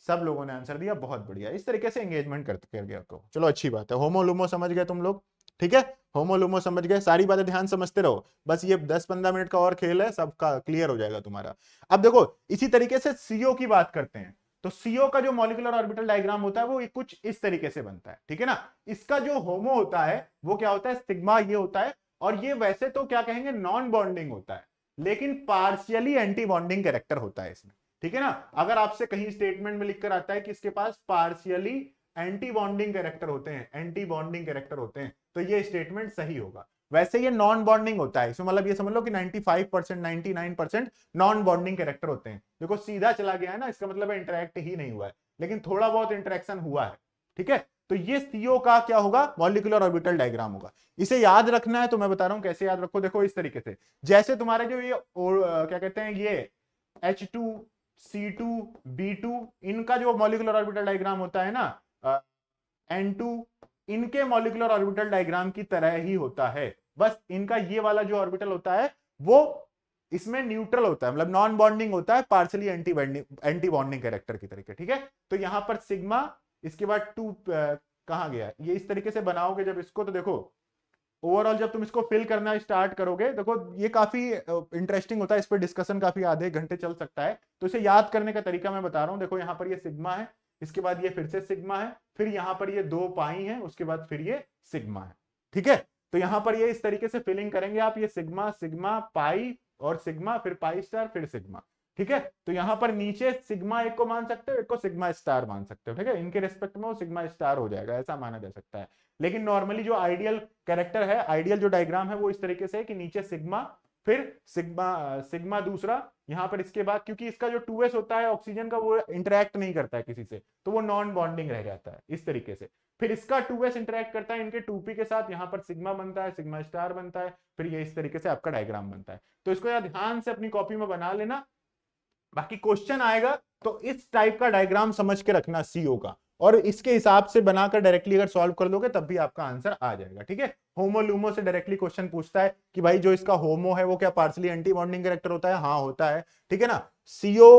सब लोगों ने आंसर दिया बहुत बढ़िया इस तरीके से एंगेजमेंट करते कर गया आपको चलो अच्छी बात है होमो लुमो समझ गए तुम लोग ठीक है होमो लुमो समझ गए सारी बातें ध्यान समझते रहो बस ये 10-15 मिनट का और खेल है सबका क्लियर हो जाएगा तुम्हारा अब देखो इसी तरीके से सीओ की बात करते हैं तो सीओ का जो मॉलिकुलर ऑर्बिटल डायग्राम होता है वो कुछ इस तरीके से बनता है ठीक है ना इसका जो होमो होता है वो क्या होता है सिग्मा ये होता है और ये वैसे तो क्या कहेंगे नॉन बॉन्डिंग होता है लेकिन पार्शियली एंटी बॉन्डिंग कैरेक्टर होता है इसमें ठीक है ना अगर आपसे कहीं स्टेटमेंट में लिखकर आता है कि इसके पास पार्शियली एंटी बॉन्डिंग कैरेक्टर होते हैं एंटी बॉन्डिंग कैरेक्टर होते हैं तो ये स्टेटमेंट सही होगा वैसे ये नॉन बॉन्डिंग होता है इसमें मतलब ये समझ लो कि 95 परसेंट नॉन बॉन्डिंग कैरेक्टर होते हैं देखो सीधा चला गया है ना इसका मतलब इंटरेक्ट ही नहीं हुआ है लेकिन थोड़ा बहुत इंटरेक्शन हुआ है ठीक है तो ये सीओ का क्या होगा मॉलिकुलर ऑर्बिटल डायग्राम होगा इसे याद रखना है तो मैं बता रहा हूं कैसे याद रखो देखो इस तरीके से जैसे तुम्हारे जो ये और, क्या कहते हैं ये H two C two B two इनका जो मॉलिकुलर ऑर्बिटल डायग्राम होता है ना एन टू इनके मॉलिकुलर ऑर्बिटल डायग्राम की तरह ही होता है बस इनका ये वाला जो ऑर्बिटल होता है वो इसमें न्यूट्रल होता है मतलब नॉन बॉन्डिंग होता है partially anti bonding anti bonding character की तरीके ठीक है तो यहां पर सिग्मा इसके बाद टू कहा गया ये इस तरीके से बनाओगे जब इसको तो देखो ओवरऑल जब तुम इसको फिल करना स्टार्ट करोगे देखो ये काफी इंटरेस्टिंग होता है इस पर डिस्कशन काफी आधे घंटे चल सकता है तो इसे याद करने का तरीका मैं बता रहा हूँ देखो यहाँ पर ये सिग्मा है इसके बाद ये फिर से सिग्मा है फिर यहाँ पर ये दो पाई है उसके बाद फिर ये सिग्मा है ठीक है तो यहाँ पर ये इस तरीके से फिलिंग करेंगे आप ये सिग्मा सिग्मा पाई और सिग्मा फिर पाई स्टार फिर सिग्मा ठीक है तो यहां पर नीचे सिग्मा एक को मान सकते हो एक को सिग्मा स्टार मान सकते हो ठीक है इनके रेस्पेक्ट में वो सिग्मा स्टार हो जाएगा ऐसा माना जा सकता है लेकिन नॉर्मली जो आइडियल कैरेक्टर है आइडियल जो डायग्राम है वो इस तरीके से है कि नीचे सिग्मा फिर सिग्मा सिग्मा दूसरा यहाँ पर इसके बाद क्योंकि इसका जो टू होता है ऑक्सीजन का वो इंटरेक्ट नहीं करता है किसी से तो वो नॉन बॉन्डिंग रह जाता है इस तरीके से फिर इसका टू एस इंटरेक्ट करता है इनके टूपी के साथ यहाँ पर सिग्मा बनता है सिग्मा स्टार बनता है फिर ये इस तरीके से आपका डायग्राम बनता है तो इसको यार ध्यान से अपनी कॉपी में बना लेना बाकी क्वेश्चन आएगा तो इस टाइप का डायग्राम समझ के रखना सीओ का और इसके हिसाब से बनाकर डायरेक्टली अगर सॉल्व कर लोगे तब भी आपका आंसर आ जाएगा ठीक है होमो लूमो से डायरेक्टली क्वेश्चन पूछता है कि भाई जो इसका होमो है वो क्या पार्सली एंटी बॉन्डिंग करेक्टर होता है हाँ होता है ठीक है ना सीओ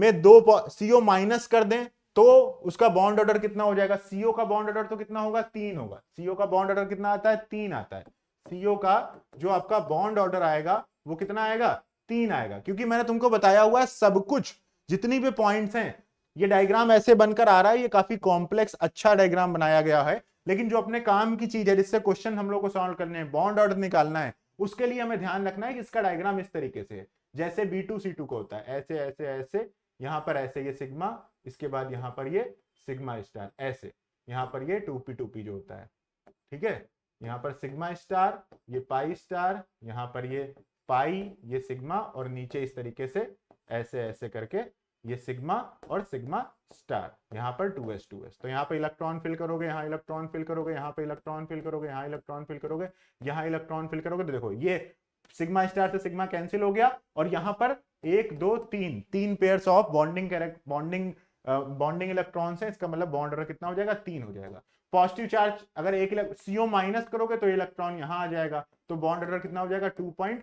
में दो सीओ माइनस कर दें तो उसका बॉन्ड ऑर्डर कितना हो जाएगा सीओ का बॉन्ड ऑर्डर तो कितना होगा तीन होगा सीओ का बॉन्ड ऑर्डर कितना आता है तीन आता है सीओ का जो आपका बॉन्ड ऑर्डर आएगा वो कितना आएगा तीन आएगा क्योंकि मैंने तुमको बताया हुआ है सब कुछ जितनी भी पॉइंट्स हैं ये डायग्राम ऐसे बनकर आ रहा है ये काफी कॉम्प्लेक्स अच्छा डायग्राम बनाया गया है लेकिन जो अपने काम की चीज है जिससे क्वेश्चन हम लोग को सॉल्व करने हैं बॉन्ड ऑर्डर निकालना है उसके लिए हमें ध्यान रखना है कि इसका डायग्राम इस तरीके से है जैसे बी टू सी टू को होता है ऐसे ऐसे ऐसे यहां पर ऐसे ये सिग्मा इसके बाद यहाँ पर ये सिग्मा स्टार ऐसे यहाँ पर ये टू पी टू पी जो होता है ठीक है यहाँ पर सिग्मा स्टार ये पाई स्टार यहाँ पर ये पाई ये सिग्मा और नीचे इस तरीके से ऐसे ऐसे करके ये सिग्मा और सिग्मा स्टार यहाँ पर टू एस टू एस तो यहाँ पर इलेक्ट्रॉन फिल करोगे यहाँ इलेक्ट्रॉन फिल करोगे यहाँ पे इलेक्ट्रॉन फिल करोगे यहाँ इलेक्ट्रॉन फिल करोगे यहाँ इलेक्ट्रॉन फिल करोगे तो देखो ये सिग्मा स्टार से सिग्मा कैंसिल हो गया और यहाँ पर एक दो तीन तीन pair of bonding bonding bonding electron है इसका मतलब बॉन्डर कितना हो जाएगा तीन हो जाएगा पॉजिटिव चार्ज अगर एक सीओ माइनस करोगे तो इलेक्ट्रॉन यहां आ जाएगा तो बॉन्ड ऑर्डर कितना हो जाएगा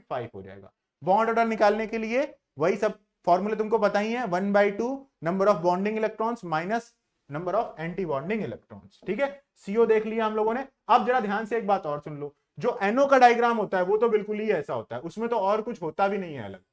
फाइव हो जाएगा बॉन्ड ऑर्डर निकालने के लिए वही सब फॉर्मूले तुमको पता ही है one by two number of bonding electrons minus number of anti bonding electrons ठीक है सीओ देख लिया हम लोगों ने अब जरा ध्यान से एक बात और सुन लो जो एनओ का डायग्राम होता है वो तो बिल्कुल ही ऐसा होता है उसमें तो और कुछ होता भी नहीं है अलग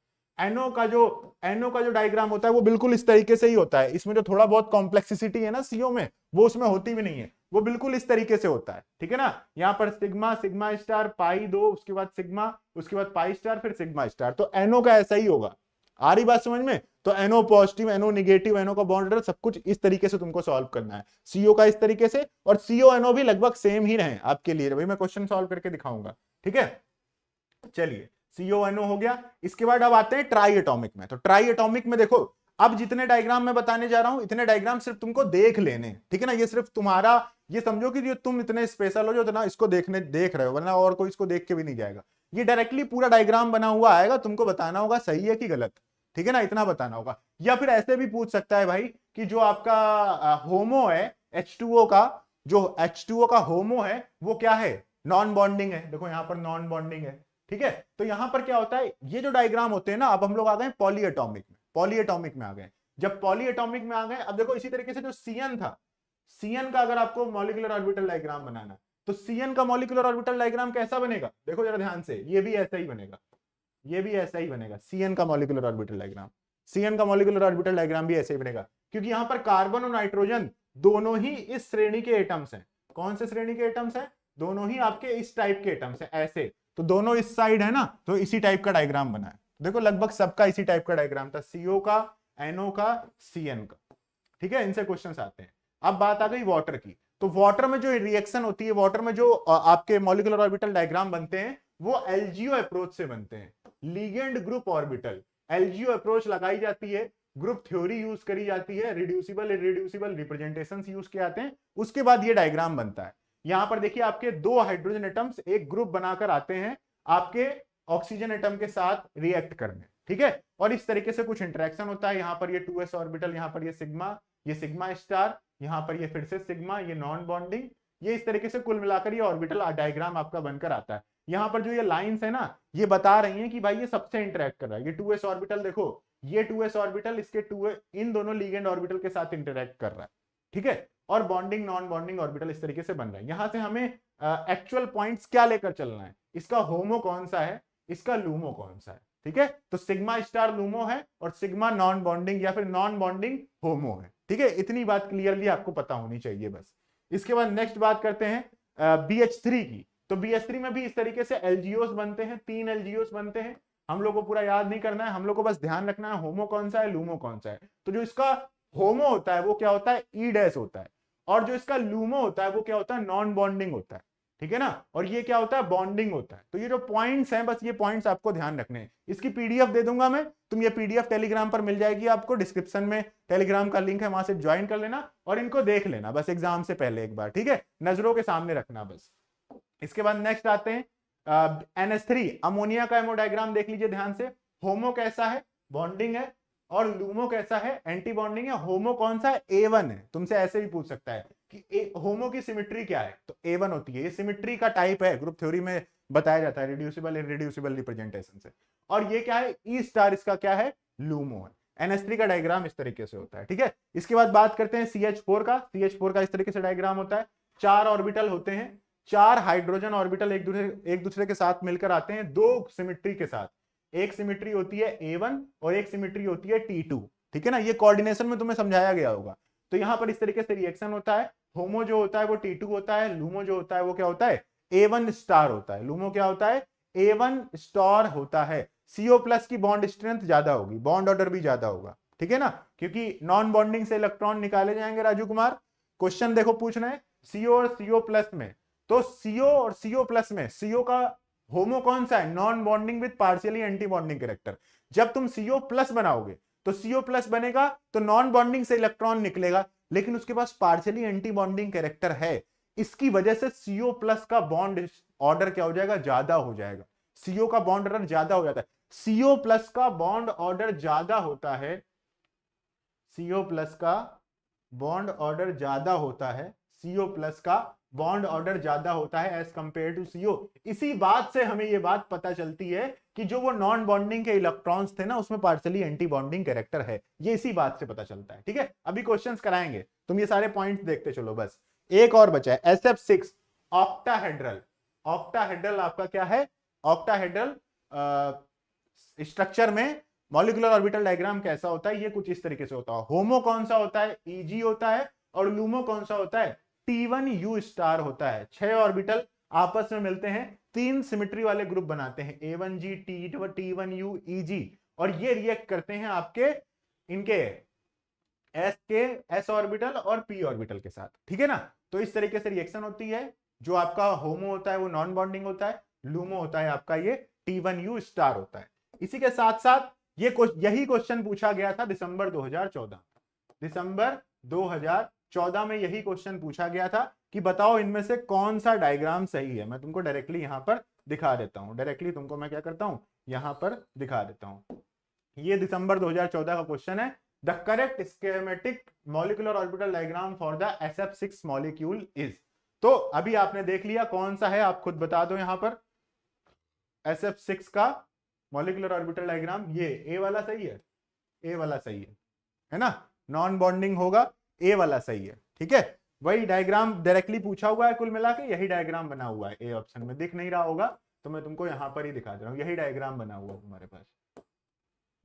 एनओ का जो एनओ का जो डायग्राम होता है वो बिल्कुल इस तरीके से ही होता है इसमें जो थोड़ा बहुत कॉम्प्लेक्सिसिटी है ना सीओ में वो उसमें होती भी नहीं है वो बिल्कुल इस तरीके से होता है ठीक है ना यहाँ पर सिग्मा सिग्मा स्टार पाई दो उसके बाद सिग्मा उसके बाद पाई स्टार फिर सिग्मा स्टार तो एनओ का ऐसा ही होगा आ रही बात समझ में तो NO positive NO negative NO का बॉन्डर सब कुछ इस तरीके से तुमको सॉल्व करना है सीओ का इस तरीके से और सीओ एनओ भी लगभग सेम ही रहे आपके लिए भाई मैं क्वेश्चन सॉल्व करके दिखाऊंगा ठीक है चलिए सीओ एनओ हो गया इसके बाद अब आते हैं ट्राई एटोमिक में तो ट्राई एटोमिक में देखो अब जितने डायग्राम मैं बताने जा रहा हूं इतने डायग्राम सिर्फ तुमको देख लेने ठीक है ना ये सिर्फ तुम्हारा ये समझो कि जो तुम इतने स्पेशल हो जो ना इसको देखने देख रहे हो वरना और कोई इसको देख के भी नहीं जाएगा ये डायरेक्टली पूरा डायग्राम बना हुआ आएगा तुमको बताना होगा सही है कि गलत ठीक है ना इतना बताना होगा या फिर ऐसे भी पूछ सकता है भाई कि जो आपका होमो है एच का जो एच का होमो है वो क्या है नॉन बॉन्डिंग है देखो यहाँ पर नॉन बॉन्डिंग है ठीक है तो यहाँ पर क्या होता है ये जो डायग्राम होते हैं ना अब हम लोग आ गए पॉलीएटॉमिक में पॉलीएटॉमिक में आ गए जब पॉलीएटॉमिक में आ गए अब देखो इसी तरीके से जो सीएन था सीएन का अगर आपको मॉलिकुलर ऑर्बिटल डायग्राम बनाना तो सीएन का मॉलिकुलर ऑर्बिटल डायग्राम कैसा बनेगा देखो जरा ध्यान से ये भी ऐसा ही बनेगा ये भी ऐसा ही बनेगा सीएन का मॉलिकुलर ऑर्बिटल डायग्राम सीएन का मॉलिकुलर ऑर्बिटल डायग्राम भी ऐसे ही बनेगा क्योंकि यहां पर कार्बन और नाइट्रोजन दोनों ही इस श्रेणी के एटम्स हैं कौन से श्रेणी के एटम्स हैं दोनों ही आपके इस टाइप के एटम्स हैं ऐसे तो दोनों इस साइड है ना तो इसी टाइप का डायग्राम बना है देखो लगभग सबका इसी टाइप का डायग्राम था सीओ का एनओ का सीएन का ठीक है इनसे क्वेश्चन आते हैं अब बात आ गई वॉटर की तो वाटर में जो रिएक्शन होती है वाटर में जो आपके मोलिकुलर ऑर्बिटल डायग्राम बनते हैं वो एलजीओ अप्रोच से बनते हैं ligand group orbital LGO approach लगाई जाती है ग्रुप थ्योरी यूज करी जाती है रिड्यूसिबल रिड्यूसिबल रिप्रेजेंटेशन यूज किए जाते हैं उसके बाद ये डायग्राम बनता है यहां पर देखिए आपके दो हाइड्रोजन एटम्स एक ग्रुप बनाकर आते हैं आपके ऑक्सीजन एटम के साथ रिएक्ट करने ठीक है और इस तरीके से कुछ इंटरेक्शन होता है यहाँ पर ये टू एस ऑर्बिटल यहाँ पर ये सिग्मा ये सिग्मा स्टार यहाँ पर ये फिर से सिग्मा ये नॉन बॉन्डिंग ये इस तरीके से कुल मिलाकर ये ऑर्बिटल डायग्राम आपका बनकर आता है यहाँ पर जो ये लाइंस है ना ये बता रही हैं कि भाई ये सबसे इंटरेक्ट कर रहा है ये टू एस ऑर्बिटल देखो ये टू एस ऑर्बिटल इसके टू इन दोनों लीगेंड ऑर्बिटल के साथ इंटरेक्ट कर रहा है ठीक है और बॉन्डिंग नॉन बॉन्डिंग ऑर्बिटल इस तरीके से बन रहा है यहाँ से हमें एक्चुअल uh, पॉइंट्स क्या लेकर चलना है इसका होमो कौन सा है इसका लूमो कौन सा है ठीक है तो सिग्मा स्टार लूमो है और सिग्मा नॉन बॉन्डिंग या फिर नॉन बॉन्डिंग होमो है ठीक है इतनी बात क्लियरली आपको पता होनी चाहिए बस इसके बाद नेक्स्ट बात करते हैं बी एच थ्री की तो बी एच थ्री में भी इस तरीके से एलजीओस बनते हैं तीन एलजीओस बनते हैं हम लोग को पूरा याद नहीं करना है हम लोग को बस ध्यान रखना है होमो कौन सा है लूमो कौन सा है तो जो इसका होमो होता है वो क्या होता है ई e डैश होता है और जो इसका लूमो होता है वो क्या होता है नॉन बॉन्डिंग होता है ठीक है ना और ये क्या होता है बॉन्डिंग होता है तो ये जो पॉइंट्स हैं बस ये पॉइंट्स आपको ध्यान रखने हैं इसकी पीडीएफ दे दूंगा मैं तुम ये पीडीएफ टेलीग्राम पर मिल जाएगी आपको डिस्क्रिप्शन में टेलीग्राम का लिंक है वहां से ज्वाइन कर लेना और इनको देख लेना बस एग्जाम से पहले एक बार ठीक है नजरों के सामने रखना बस इसके बाद नेक्स्ट आते हैं एन एस थ्री अमोनिया का एमोडाइग्राम देख लीजिए ध्यान से होमो कैसा है बॉन्डिंग है और लूमो कैसा है एंटी बॉन्डिंग है होमो कौन सा है ए वन है तुमसे ऐसे भी पूछ सकता है कि होमो की सिमिट्री क्या है तो ए वन होती है ये सिमिट्री का टाइप है ग्रुप थ्योरी में बताया जाता है रिड्यूसिबल इन रिड्यूसिबल रिप्रेजेंटेशन से और ये क्या है ई e स्टार इसका क्या है लूमो है एनएस का डायग्राम इस तरीके से होता है ठीक है इसके बाद बात करते हैं फोर का फोर का इस तरीके से डायग्राम होता है चार ऑर्बिटल होते हैं चार हाइड्रोजन ऑर्बिटल एक दूसरे एक दूसरे के साथ मिलकर आते हैं दो सिमिट्री के साथ एक सिमिट्री होती है वन और एक सिमिट्री होती है टी टू ठीक है ना ये कोऑर्डिनेशन में तुम्हें समझाया गया होगा तो यहाँ पर इस तरीके से रिएक्शन होता है होमो जो होता है वो टी टू होता है लूमो जो होता है वो क्या होता है ए वन स्टार होता है लूमो क्या होता है ए वन स्टार होता है सीओ प्लस की बॉन्ड स्ट्रेंथ ज्यादा होगी बॉन्ड ऑर्डर भी ज्यादा होगा ठीक है ना क्योंकि नॉन बॉन्डिंग से इलेक्ट्रॉन निकाले जाएंगे राजू कुमार क्वेश्चन देखो पूछना है सीओ और सीओ प्लस में तो सीओ और सीओ प्लस में सीओ का होमो कौन सा है non bonding with partially anti bonding character जब तुम सीओ प्लस बनाओगे तो सीओ प्लस बनेगा तो नॉन बॉन्डिंग से इलेक्ट्रॉन निकलेगा लेकिन उसके पास पार्शियली एंटी बॉन्डिंग कैरेक्टर है इसकी वजह से सीओ प्लस का बॉन्ड ऑर्डर क्या हो जाएगा ज्यादा हो जाएगा सीओ का बॉन्ड ऑर्डर ज्यादा हो जाता है सीओ प्लस का बॉन्ड ऑर्डर ज्यादा होता है सीओ प्लस का बॉन्ड ऑर्डर ज्यादा होता है सीओ प्लस का बॉन्ड ऑर्डर ज्यादा होता है एज कंपेयर टू सीओ इसी बात से हमें ये बात पता चलती है कि जो वो नॉन बॉन्डिंग के इलेक्ट्रॉन्स थे ना उसमें पार्सली एंटी बॉन्डिंग कैरेक्टर है ये इसी बात से पता चलता है ठीक है अभी क्वेश्चन कराएंगे तुम ये सारे पॉइंट देखते चलो बस एक और बचा है S F six octahedral octahedral आपका क्या है ऑक्टाहेड्रल स्ट्रक्चर में मॉलिकुलर ऑर्बिटल डायग्राम कैसा होता है ये कुछ इस तरीके से होता है होमो कौन सा होता है ईजी e होता है और लूमो कौन सा होता है टी वन यू स्टार होता है छह ऑर्बिटल आपस में मिलते हैं तीन सिमिट्री वाले ग्रुप बनाते हैं A one G T T one U E G और ये रिएक्ट करते हैं आपके इनके एस के एस ऑर्बिटल और पी ऑर्बिटल के साथ ठीक है ना तो इस तरीके से रिएक्शन होती है जो आपका होमो होता है वो नॉन बॉन्डिंग होता है लूमो होता है आपका ये टी वन यू स्टार होता है इसी के साथ साथ ये यही क्वेश्चन पूछा गया था दिसंबर 2014 दिसंबर 2014 चौदह में यही क्वेश्चन पूछा गया था कि बताओ इनमें से कौन सा डायग्राम सही है मैं तुमको डायरेक्टली यहाँ पर दिखा देता हूँ डायरेक्टली तुमको मैं क्या करता हूँ यहाँ पर दिखा देता हूँ ये दिसंबर 2014 का क्वेश्चन है the correct schematic molecular orbital diagram for the S F six molecule is तो अभी आपने देख लिया कौन सा है आप खुद बता दो यहाँ पर एस एफ सिक्स का मॉलिकुलर ऑर्बिटल डायग्राम ये ए वाला सही है ए वाला सही है है ना नॉन बॉन्डिंग होगा ए वाला सही है ठीक है वही डायग्राम डायरेक्टली पूछा हुआ है कुल मिला के यही डायग्राम बना हुआ है ए ऑप्शन में दिख नहीं रहा होगा तो मैं तुमको यहां पर ही दिखा दे रहा हूँ यही डायग्राम बना हुआ है तुम्हारे पास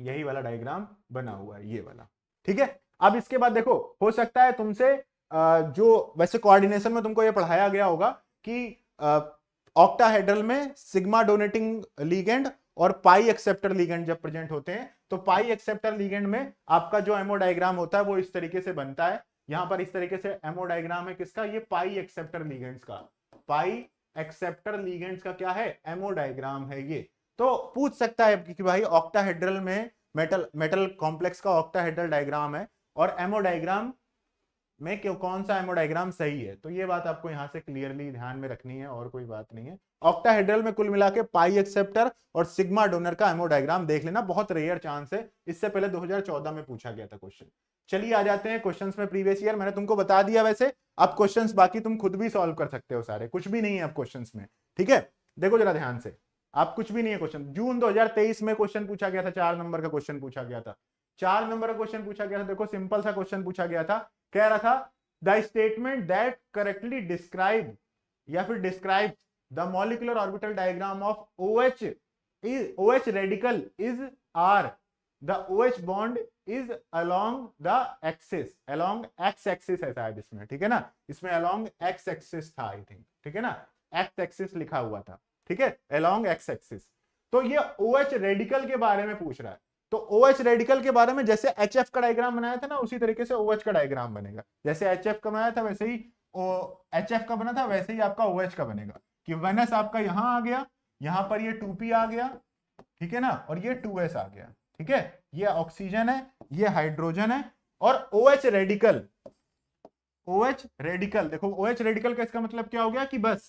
यही वाला डायग्राम बना हुआ है ये वाला ठीक है अब इसके बाद देखो हो सकता है तुमसे जो वैसे कोऑर्डिनेशन में तुमको ये पढ़ाया गया होगा कि ऑक्टाहेड्रल में सिग्मा डोनेटिंग लीगेंड और पाई एक्सेप्टर लीगेंड जब प्रेजेंट होते हैं तो पाई एक्सेप्टर लीगेंड में आपका जो एमओ डायग्राम होता है वो इस तरीके से बनता है यहां पर इस तरीके से एमओ डायग्राम है किसका ये पाई एक्सेप्टर लीगेंड्स का पाई एक्सेप्टर लीगेंड्स का क्या है एमओ डायग्राम है ये तो पूछ सकता है कि भाई ऑक्टाहेड्रल में मेटल मेटल कॉम्प्लेक्स का ऑक्टाहेड्रल डायग्राम है और एमओ डायग्राम में क्यों कौन सा एमओ डायग्राम सही है तो ये बात आपको यहाँ से क्लियरली ध्यान में रखनी है और कोई बात नहीं है ऑक्टाहेड्रल में कुल मिला के पाई एक्सेप्टर और सिग्मा डोनर का एमओ डायग्राम देख लेना बहुत रेयर चांस है इससे पहले 2014 में पूछा गया था क्वेश्चन चलिए आ जाते हैं क्वेश्चंस में प्रीवियस ईयर मैंने तुमको बता दिया वैसे अब क्वेश्चंस बाकी तुम खुद भी सॉल्व कर सकते हो सारे कुछ भी नहीं है अब क्वेश्चन में ठीक है देखो जरा ध्यान से आप कुछ भी नहीं है क्वेश्चन जून दो में क्वेश्चन पूछा गया था चार नंबर का क्वेश्चन पूछा गया था चार नंबर का क्वेश्चन पूछा गया था देखो सिंपल सा क्वेश्चन पूछा गया था कह रहा था the statement that correctly describe या फिर describe the molecular orbital diagram of O H is O H radical is are the O H bond is along the axis along x axis ऐसा है इसमें ठीक है ना इसमें अलोंग एक्स एक्सिस था आई थिंक ठीक है ना एक्स एक्सिस लिखा हुआ था ठीक है अलोंग एक्स एक्सिस तो ये ओ एच रेडिकल के बारे में पूछ रहा है तो ओ एच रेडिकल के बारे में जैसे एच एफ का डायग्राम बनाया था ना उसी तरीके से ओ एच का डायग्राम बनेगा जैसे एच एफ का बनाया था वैसे ही एच एफ का बना था वैसे ही आपका ओ एच का बनेगा कि वेनस आपका यहां आ गया यहां पर ये टू आ गया ठीक है ना और ये टू आ गया ठीक है ये ऑक्सीजन है ये हाइड्रोजन है और O OH radical O OH radical देखो ओ OH रेडिकल का इसका मतलब क्या हो गया कि बस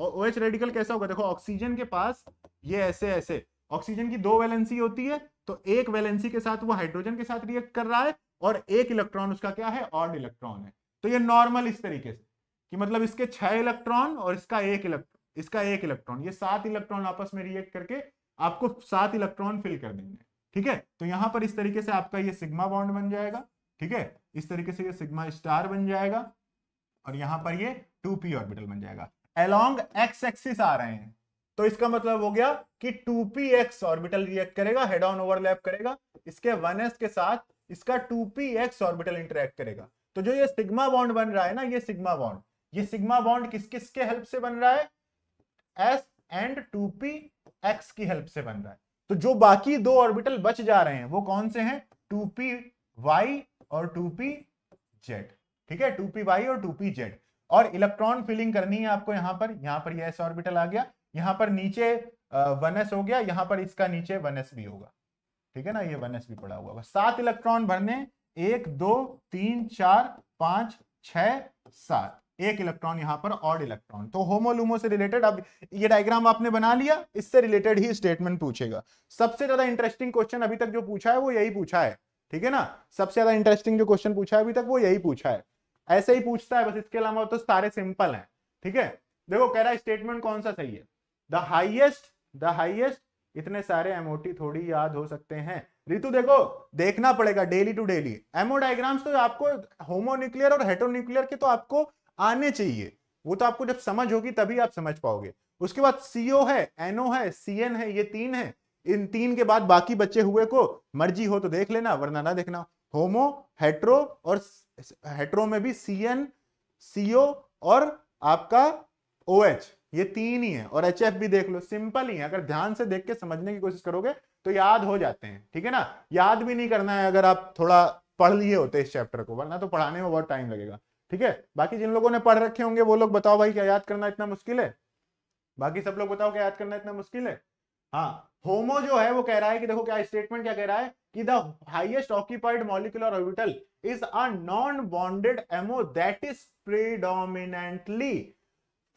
और ओ OH रेडिकल कैसा होगा देखो ऑक्सीजन के पास ये ऐसे ऐसे ऑक्सीजन की दो वैलेंसी होती है तो एक वैलेंसी के साथ वो हाइड्रोजन के साथ रिएक्ट कर रहा है और एक इलेक्ट्रॉन उसका क्या है ऑड इलेक्ट्रॉन है तो ये नॉर्मल इस तरीके से कि मतलब इसके छह इलेक्ट्रॉन और इसका एक इलेक्ट्रॉन इसका एक इलेक्ट्रॉन ये सात इलेक्ट्रॉन आपस में रिएक्ट करके आपको सात इलेक्ट्रॉन फिल कर देंगे ठीक है तो यहां पर इस तरीके से आपका ये सिग्मा बॉन्ड बन जाएगा ठीक है इस तरीके से ये सिग्मा स्टार बन जाएगा और यहां पर ये टू पी ऑर्बिटल बन जाएगा अलोंग एक्स एक्सिस आ रहे हैं तो इसका मतलब हो गया कि two p x orbital react करेगा हेड ऑन ओवरलैप करेगा इसके वन एस के साथ इसका two p x orbital interact करेगा तो जो ये सिग्मा बॉन्ड बन रहा है ना ये सिग्मा बॉन्ड ये सिग्मा बॉन्ड किस किसके हेल्प से बन रहा है s and two p x की हेल्प से बन रहा है तो जो बाकी दो ऑर्बिटल बच जा रहे हैं वो कौन से हैं टू पी वाई और टू पी जेड ठीक है टू पी वाई और टू पी जेड और इलेक्ट्रॉन फिलिंग करनी है आपको यहां पर यहां पर यह एस ऑर्बिटल आ गया यहां पर नीचे वन एस हो गया यहां पर इसका नीचे वन एस भी होगा ठीक है ना ये वन एस भी पड़ा हुआ सात इलेक्ट्रॉन भरने एक दो तीन चार पांच छ सात एक इलेक्ट्रॉन यहां पर और इलेक्ट्रॉन तो होमोलूमो से रिलेटेड अब ये डायग्राम आपने बना लिया इससे रिलेटेड ही स्टेटमेंट पूछेगा सबसे ज्यादा इंटरेस्टिंग क्वेश्चन अभी तक जो पूछा है वो यही पूछा है ठीक है ना सबसे ज्यादा इंटरेस्टिंग जो क्वेश्चन पूछा है अभी तक वो यही पूछा है ऐसे ही पूछता है बस इसके अलावा तो सारे सिंपल है ठीक है देखो कह रहा है स्टेटमेंट कौन सा सही है द हाइएस्ट द हाइएस्ट इतने सारे एमओटी थोड़ी याद हो सकते हैं रितु देखो देखना पड़ेगा daily to daily MO diagrams तो आपको होमो न्यूक्लियर और हेटो न्यूक्लियर के तो आपको आने चाहिए वो तो आपको जब समझ होगी तभी आप समझ पाओगे उसके बाद सीओ है एनओ है सी है ये तीन है इन तीन के बाद बाकी बचे हुए को मर्जी हो तो देख लेना वरना ना देखना होमो हेट्रो और हेट्रो में भी एन सीओ और आपका ओ OH, ये तीन ही है और एच भी देख लो सिंपल ही है अगर ध्यान से देख के समझने की कोशिश करोगे तो याद हो जाते हैं ठीक है ना याद भी नहीं करना है अगर आप थोड़ा पढ़ लिए होते इस चैप्टर को वरना तो पढ़ाने में बहुत टाइम लगेगा ठीक है बाकी जिन लोगों ने पढ़ रखे होंगे वो लोग बताओ भाई क्या याद करना इतना मुश्किल है बाकी सब लोग बताओ क्या याद करना इतना मुश्किल है हाँ होमो जो है वो कह रहा है कि देखो क्या स्टेटमेंट क्या कह रहा है कि the highest occupied molecular orbital is a non bonded MO that is predominantly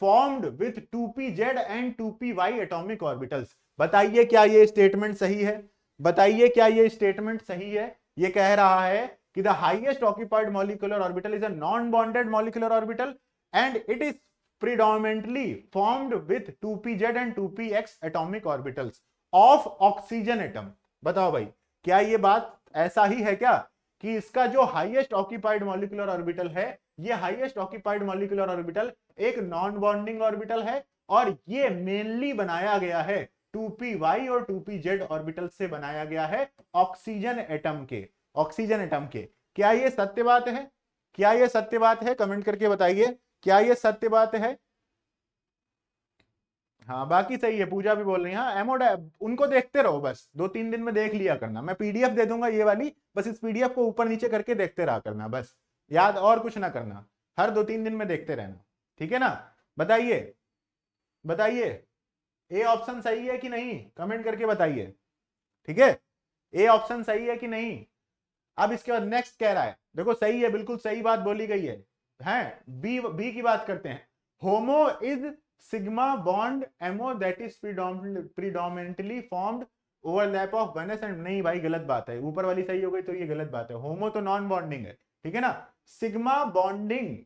formed with two p z and two p y atomic orbitals बताइए क्या ये स्टेटमेंट सही है बताइए क्या ये स्टेटमेंट सही है ये कह रहा है कि the highest occupied molecular orbital is a non bonded molecular orbital and it is predominantly formed with two p z and two p x atomic orbitals of oxygen atom बताओ भाई क्या ये बात ऐसा ही है क्या कि इसका जो हाइएस्ट ऑक्यूपाइड मॉलिकुलर ऑर्बिटल है ये हाइएस्ट ऑक्यूपाइड मॉलिकुलर ऑर्बिटल एक नॉन बॉन्डिंग ऑर्बिटल है और ये मेनली बनाया गया है टू पी वाई और टू पी जेड ऑर्बिटल से बनाया गया है ऑक्सीजन एटम के ऑक्सीजन एटम के क्या ये सत्य बात है क्या ये सत्य बात है कमेंट करके बताइए क्या ये सत्य बात है हाँ बाकी सही है पूजा भी बोल रही है हाँ एमोडा उनको देखते रहो बस दो तीन दिन में देख लिया करना मैं पीडीएफ दे दूंगा ये वाली बस इस पीडीएफ को ऊपर नीचे करके देखते रहा करना बस याद और कुछ ना करना हर दो तीन दिन में देखते रहना ठीक है ना बताइए बताइए ए ऑप्शन सही है कि नहीं कमेंट करके बताइए ठीक है ए ऑप्शन सही है कि नहीं अब इसके बाद नेक्स्ट कह रहा है देखो सही है बिल्कुल सही बात बोली गई है हैं बी बी की बात करते हैं HOMO is sigma bond MO that is predominantly formed overlap of one s and नहीं भाई गलत बात है ऊपर वाली सही हो गई तो ये गलत बात है होमो तो नॉन बॉन्डिंग है ठीक है ना sigma bonding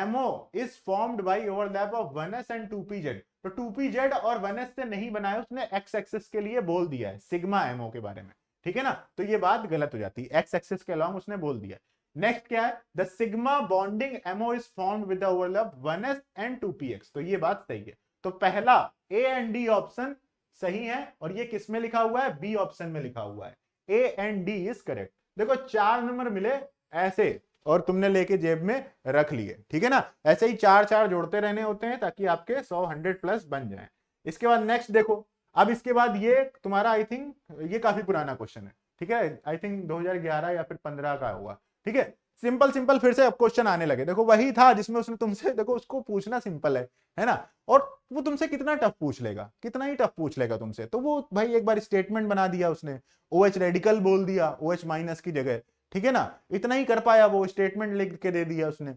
MO MO is formed by overlap of 1s and 2pz. तो 2pz और 1s से नहीं बनाया उसने x एक्सिस के लिए बोल दिया है सिग्मा एमओ के बारे में ठीक है ना तो ये बात गलत हो जाती है एक्स एक्सिस के अलॉन्ग उसने बोल दिया नेक्स्ट क्या है the sigma bonding MO is form with overlap 1s and x तो ये बात सही है तो पहला ए एंड डी ऑप्शन सही है और ये किस में लिखा हुआ है बी ऑप्शन में लिखा हुआ है A and D is correct देखो चार नंबर मिले ऐसे और तुमने लेके जेब में रख लिए ठीक है ना ऐसे ही चार चार जोड़ते रहने होते हैं ताकि आपके सौ हंड्रेड प्लस बन जाए इसके बाद नेक्स्ट देखो अब इसके बाद ये तुम्हारा आई थिंक ये काफी पुराना क्वेश्चन है ठीक है आई थिंक 2011 या फिर 15 का होगा ठीक है सिंपल सिंपल फिर से अब क्वेश्चन आने लगे देखो वही था जिसमें उसने तुमसे देखो उसको पूछना सिंपल है है ना और वो तुमसे कितना टफ पूछ लेगा कितना ही टफ पूछ लेगा तुमसे तो वो भाई एक बार स्टेटमेंट बना दिया उसने ओ एच रेडिकल बोल दिया ओ एच माइनस की जगह ठीक है ना इतना ही कर पाया वो स्टेटमेंट लिख के दे दिया उसने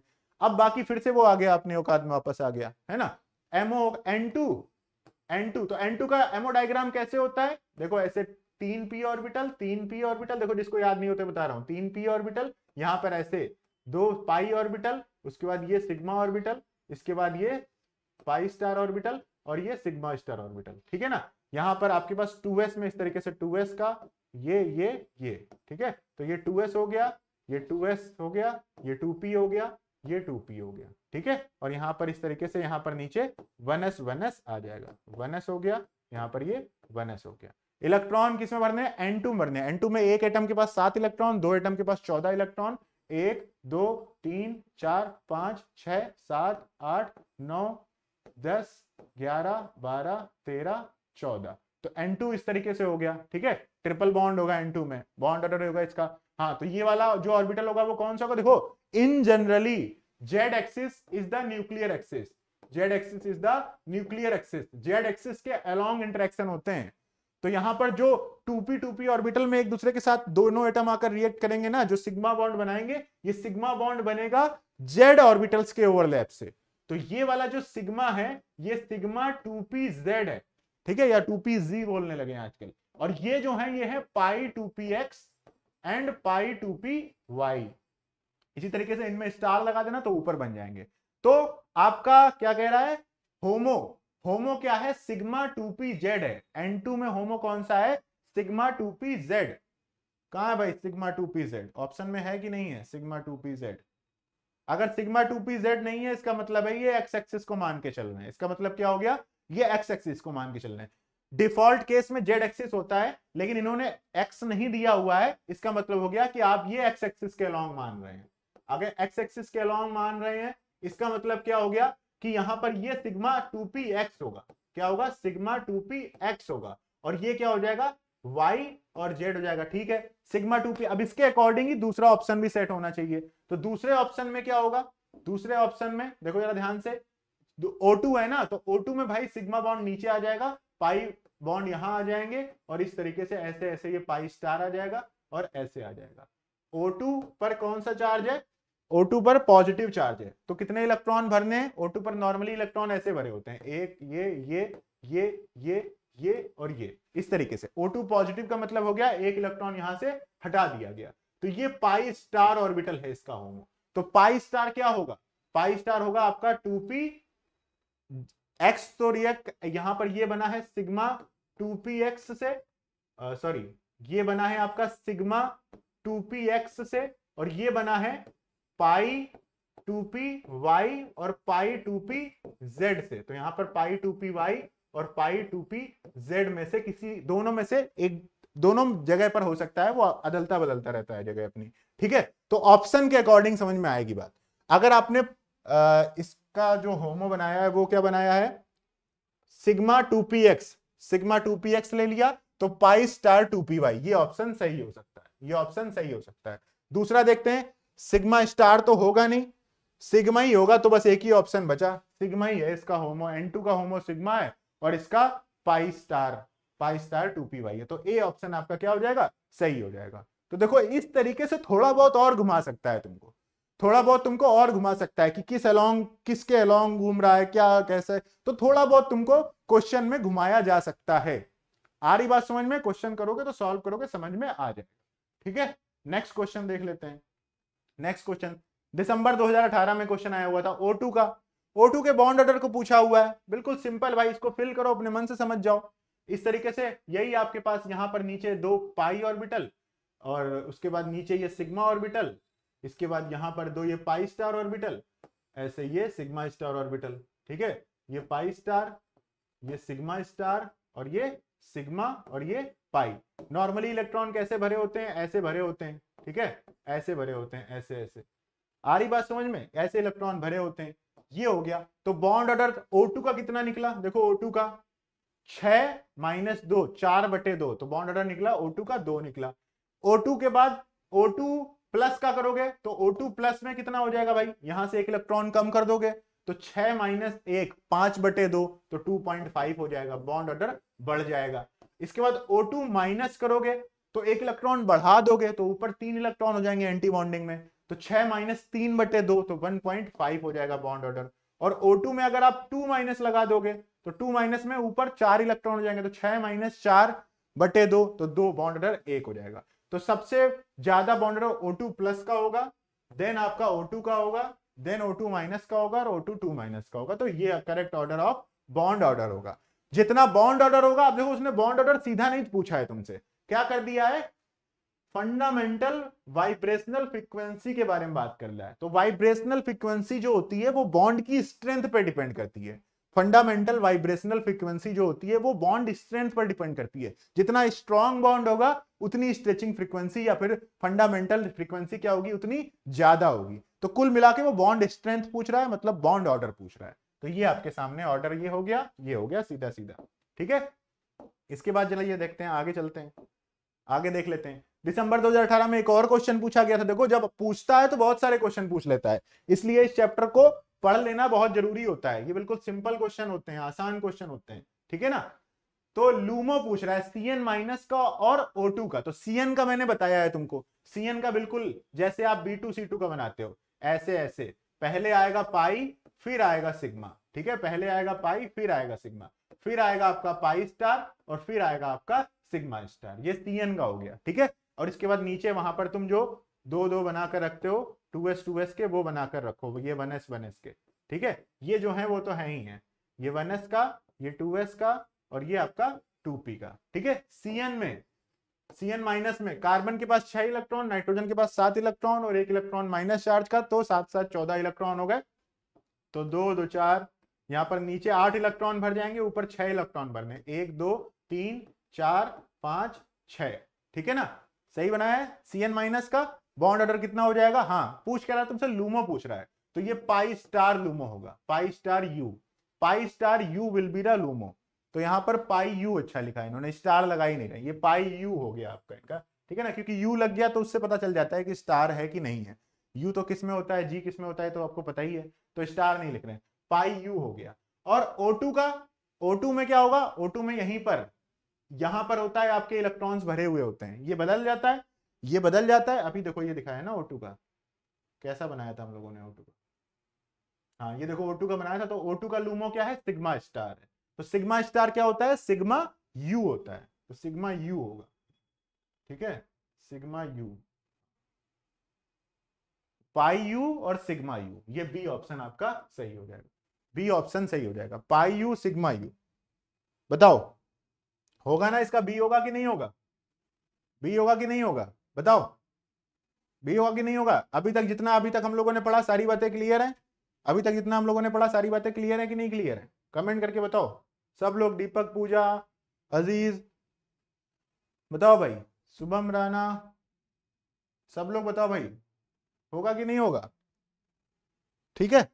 अब बाकी फिर से वो आ गया अपने औकात में वापस आ गया है ना MO N two N two तो एन टू का एमओ डायग्राम कैसे होता है देखो ऐसे तीन पी ऑर्बिटल तीन पी ऑर्बिटल देखो जिसको याद नहीं होते बता रहा हूं तीन पी ऑर्बिटल यहां पर ऐसे दो पाई ऑर्बिटल उसके बाद ये सिग्मा ऑर्बिटल इसके बाद ये पाई स्टार ऑर्बिटल और ये सिग्मा स्टार ऑर्बिटल ठीक है ना यहाँ पर आपके पास 2s में इस तरीके से 2s का ये ये ये ठीक है तो ये 2s हो गया ये 2s हो गया ये 2p हो गया ये टू पी हो गया ठीक है और यहाँ पर इस तरीके से यहाँ पर नीचे वन एस वन एस आ जाएगा वन एस हो गया यहाँ पर ये वन एस हो गया इलेक्ट्रॉन किसमें भरने एन टू भरने एन टू में एक एटम के पास सात इलेक्ट्रॉन दो एटम के पास चौदह इलेक्ट्रॉन एक दो तीन चार पांच छ सात आठ नौ दस ग्यारह बारह तेरह चौदह तो N2 इस तरीके से हो गया ठीक है ट्रिपल बॉन्ड होगा N2 में बॉन्ड ऑर्डर होगा इसका हाँ तो ये वाला जो ऑर्बिटल होगा वो कौन सा होगा देखो in generally z axis is the nuclear axis z axis is the nuclear axis z axis के along इंटरेक्शन होते हैं तो यहां पर जो 2p 2p ऑर्बिटल में एक दूसरे के साथ दोनों एटम आकर रिएक्ट करेंगे ना जो सिग्मा बॉन्ड बनाएंगे ये सिग्मा बॉन्ड बनेगा जेड ऑर्बिटल्स के ओवरलैप से तो ये वाला जो सिग्मा है ये सिग्मा 2pz है ठीक है या 2pz बोलने लगे आजकल और ये जो है ये है पाई 2px एंड पाई 2py इसी तरीके से इनमें स्टार लगा देना तो ऊपर बन जाएंगे तो आपका क्या कह रहा है होमो होमो क्या है सिग्मा टू पी जेड है एन टू में होमो कौन सा है सिग्मा टू पी जेड कहा है भाई sigma two p z option में है कि नहीं है सिग्मा टू पी जेड अगर सिग्मा टू पी जेड नहीं है इसका मतलब है ये एक्स एक्सिस को मान के चल रहे हैं इसका मतलब क्या हो गया ये एक्स एक्सिस को मान के चल रहे हैं डिफॉल्ट केस में जेड एक्सिस होता है लेकिन इन्होंने एक्स नहीं दिया हुआ है इसका मतलब हो गया कि आप ये एक्स एक्सिस के अलॉन्ग मान रहे हैं अगर एक्स एक्सिस के अलॉन्ग मान रहे हैं इसका मतलब क्या हो गया कि यहां पर ये सिग्मा टू पी एक्स होगा क्या होगा सिग्मा टू पी एक्स होगा और ये क्या हो जाएगा वाई और जेड हो जाएगा ठीक है सिग्मा टू पी अब इसके अकॉर्डिंग ही दूसरा ऑप्शन भी सेट होना चाहिए तो दूसरे ऑप्शन में क्या होगा दूसरे ऑप्शन में देखो जरा ध्यान से O2 है ना तो O2 में भाई सिग्मा बॉन्ड नीचे आ जाएगा पाई बॉन्ड यहां आ जाएंगे और इस तरीके से ऐसे ऐसे ये पाई स्टार आ जाएगा और ऐसे आ जाएगा O2 पर कौन सा चार्ज है O2 पर पॉजिटिव चार्ज है तो कितने इलेक्ट्रॉन भरने O2 पर नॉर्मली इलेक्ट्रॉन ऐसे भरे होते हैं एक ये ये ये ये ये और ये इस तरीके से O2 पॉजिटिव का मतलब हो गया एक इलेक्ट्रॉन यहां से हटा दिया गया तो ये पाई स्टार ऑर्बिटल है इसका होमो तो पाई स्टार क्या होगा पाई स्टार होगा आपका टू पी एक्स तो रिएक्ट यहां पर ये बना है सिग्मा टू पी एक्स से सॉरी ये बना है आपका सिग्मा टू पी एक्स से और ये बना है पाई टू पी वाई और पाई टू पी जेड से तो यहां पर पाई टू पी वाई और पाई टू पी जेड में से किसी दोनों में से एक दोनों जगह पर हो सकता है वो अदलता बदलता रहता है जगह अपनी ठीक है तो ऑप्शन के अकॉर्डिंग समझ में आएगी बात अगर आपने आ, इसका जो होमो बनाया है वो क्या बनाया है sigma two p x sigma two p x ले लिया तो pi star two p y ये ऑप्शन सही हो सकता है ये ऑप्शन सही हो सकता है दूसरा देखते हैं सिग्मा स्टार तो होगा नहीं सिग्मा ही होगा तो बस एक ही ऑप्शन बचा सिग्मा ही है इसका होमो एन टू का होमो सिग्मा है और इसका pi star pi star two p y है तो ए ऑप्शन आपका क्या हो जाएगा सही हो जाएगा तो देखो इस तरीके से थोड़ा बहुत और घुमा सकता है तुमको थोड़ा बहुत तुमको और घुमा सकता है कि किस अलोंग किसके अलोंग घूम रहा है क्या कैसे तो थोड़ा बहुत तुमको क्वेश्चन में घुमाया जा सकता है आ रही बात समझ में क्वेश्चन करोगे तो सॉल्व करोगे समझ में आ जाएगा ठीक है नेक्स्ट क्वेश्चन देख लेते हैं नेक्स्ट क्वेश्चन दिसंबर 2018 में क्वेश्चन आया हुआ था O2 का O2 के बॉन्ड ऑर्डर को पूछा हुआ है बिल्कुल सिंपल भाई इसको फिल करो अपने मन से समझ जाओ इस तरीके से यही आपके पास यहाँ पर नीचे दो पाई ऑर्बिटल और उसके बाद नीचे ये सिग्मा ऑर्बिटल इसके बाद यहाँ पर दो ये पाई स्टार ऑर्बिटल ऐसे ये सिग्मा स्टार ऑर्बिटल ठीक है ये पाई स्टार ये सिग्मा स्टार और ये सिग्मा और ये पाई नॉर्मली इलेक्ट्रॉन कैसे भरे होते हैं ऐसे भरे होते हैं ठीक है ऐसे भरे होते हैं ऐसे ऐसे आ रही बात समझ में ऐसे इलेक्ट्रॉन भरे होते हैं ये हो गया तो बॉन्ड ऑर्डर ओ का कितना निकला देखो ओ का छ माइनस दो चार बटे दो तो बॉन्ड ऑर्डर निकला ओ का दो निकला ओ के बाद ओ प्लस का करोगे तो O2 प्लस में कितना हो जाएगा भाई यहां से एक इलेक्ट्रॉन कम कर दोगे तो छ माइनस एक पांच बटे दो तो 2.5 हो जाएगा बॉन्ड ऑर्डर बढ़ जाएगा इसके बाद O2 माइनस करोगे तो एक इलेक्ट्रॉन बढ़ा दोगे तो ऊपर तीन इलेक्ट्रॉन हो जाएंगे एंटी बॉन्डिंग में तो छह माइनस तीन बटे दो तो वन पॉइंट फाइव हो जाएगा बॉन्ड ऑर्डर और O2 में अगर आप टू माइनस लगा दोगे तो टू माइनस में ऊपर चार इलेक्ट्रॉन हो जाएंगे तो छह माइनस चार बटे दो तो दो बॉन्ड ऑर्डर एक हो जाएगा तो सबसे ज्यादा bond order O two plus का होगा देन आपका ओ टू का होगा देन ओ टू माइनस का होगा और ओ टू टू माइनस का होगा तो ये correct order of bond order होगा जितना बॉन्ड ऑर्डर होगा आप देखो उसने बॉन्ड ऑर्डर सीधा नहीं पूछा है तुमसे क्या कर दिया है फंडामेंटल वाइब्रेशनल फ्रीक्वेंसी के बारे में बात कर रहा है तो वाइब्रेशनल फ्रीक्वेंसी जो होती है वो बॉन्ड की स्ट्रेंथ पर डिपेंड करती है फंडामेंटल वाइब्रेशनल फ्रीक्वेंसी जो होती है वो बॉन्ड स्ट्रेंथ पर डिपेंड करती है जितना स्ट्रॉन्ग बॉन्ड होगा उतनी स्ट्रेचिंग फ्रीक्वेंसी या फिर फंडामेंटल फ्रीक्वेंसी क्या होगी उतनी ज्यादा होगी तो कुल मिला के वो बॉन्ड स्ट्रेंथ पूछ रहा है मतलब बॉन्ड ऑर्डर पूछ रहा है तो ये आपके सामने ऑर्डर ये हो गया ये हो गया सीधा सीधा ठीक है इसके बाद चलिए देखते हैं आगे चलते हैं आगे देख लेते हैं दिसंबर 2018 में एक और क्वेश्चन पूछा गया था देखो जब पूछता है तो बहुत सारे क्वेश्चन पूछ लेता है इसलिए इस चैप्टर को पढ़ लेना बहुत जरूरी होता है ये बिल्कुल सिंपल क्वेश्चन होते हैं आसान क्वेश्चन होते हैं ठीक है ना तो लूमो पूछ रहा है सीएन माइनस का और टू का तो सीएन का मैंने बताया है तुमको सीएन का बिल्कुल जैसे आप बी टू सी टू का बनाते हो ऐसे ऐसे पहले आएगा पाई फिर आएगा सिग्मा ठीक है पहले आएगा पाई फिर आएगा सिग्मा फिर आएगा आपका पाई स्टार और फिर आएगा आपका सिग्मा स्टार ये सीएन का हो गया ठीक है और इसके बाद नीचे वहां पर तुम जो दो दो बनाकर रखते हो टू एस टू एस के वो बनाकर रखो ये वन एस वन एस के ठीक है ये जो है वो तो है ही है ये वन एस का ये टू एस का और ये आपका टू पी का ठीक है सीएन में सीएन माइनस में कार्बन के पास छह इलेक्ट्रॉन नाइट्रोजन के पास सात इलेक्ट्रॉन और एक इलेक्ट्रॉन माइनस चार्ज का तो सात सात चौदह इलेक्ट्रॉन हो गए तो दो दो चार यहाँ पर नीचे आठ इलेक्ट्रॉन भर जाएंगे ऊपर छह इलेक्ट्रॉन भरने एक दो तीन चार पांच छ ठीक है ना सही बनाया है सी एन माइनस का बॉन्ड ऑर्डर कितना हो जाएगा हाँ पूछ कह रहा है तुमसे लूमो पूछ रहा है तो ये पाई स्टार लूमो होगा pi star u pi star u will be the LUMO तो यहाँ पर पाई यू अच्छा लिखा है इन्होंने स्टार लगा ही नहीं रहा ये पाई यू हो गया आपका इनका ठीक है ना क्योंकि यू लग गया तो उससे पता चल जाता है कि स्टार है कि नहीं है यू तो किस में होता है जी किस में होता है तो आपको पता ही है तो स्टार नहीं लिख रहे हैं पाई यू हो गया और ओ का ओ में क्या होगा ओ में यहीं पर यहां पर होता है आपके इलेक्ट्रॉन्स भरे हुए होते हैं ये बदल जाता है ये बदल जाता है अभी देखो ये दिखाया है ना ओटू का कैसा बनाया था हम लोगों ने ओटू का हाँ ये देखो ओटू का बनाया था तो ओटू का लूमो क्या है सिग्मा स्टार है तो सिग्मा स्टार क्या होता है सिग्मा यू होता है तो सिग्मा यू होगा ठीक है सिग्मा यू पाई यू और सिग्मा यू ये बी ऑप्शन आपका सही हो जाएगा बी ऑप्शन सही हो जाएगा पाई यू सिग्मा यू बताओ होगा ना इसका बी होगा कि नहीं होगा बी होगा कि नहीं होगा बताओ बी होगा कि नहीं होगा अभी तक जितना अभी तक हम लोगों ने पढ़ा सारी बातें क्लियर है अभी तक जितना हम लोगों ने पढ़ा सारी बातें क्लियर है कि नहीं क्लियर है कमेंट करके बताओ सब लोग दीपक पूजा अजीज बताओ भाई शुभम राणा सब लोग बताओ भाई होगा कि नहीं होगा ठीक है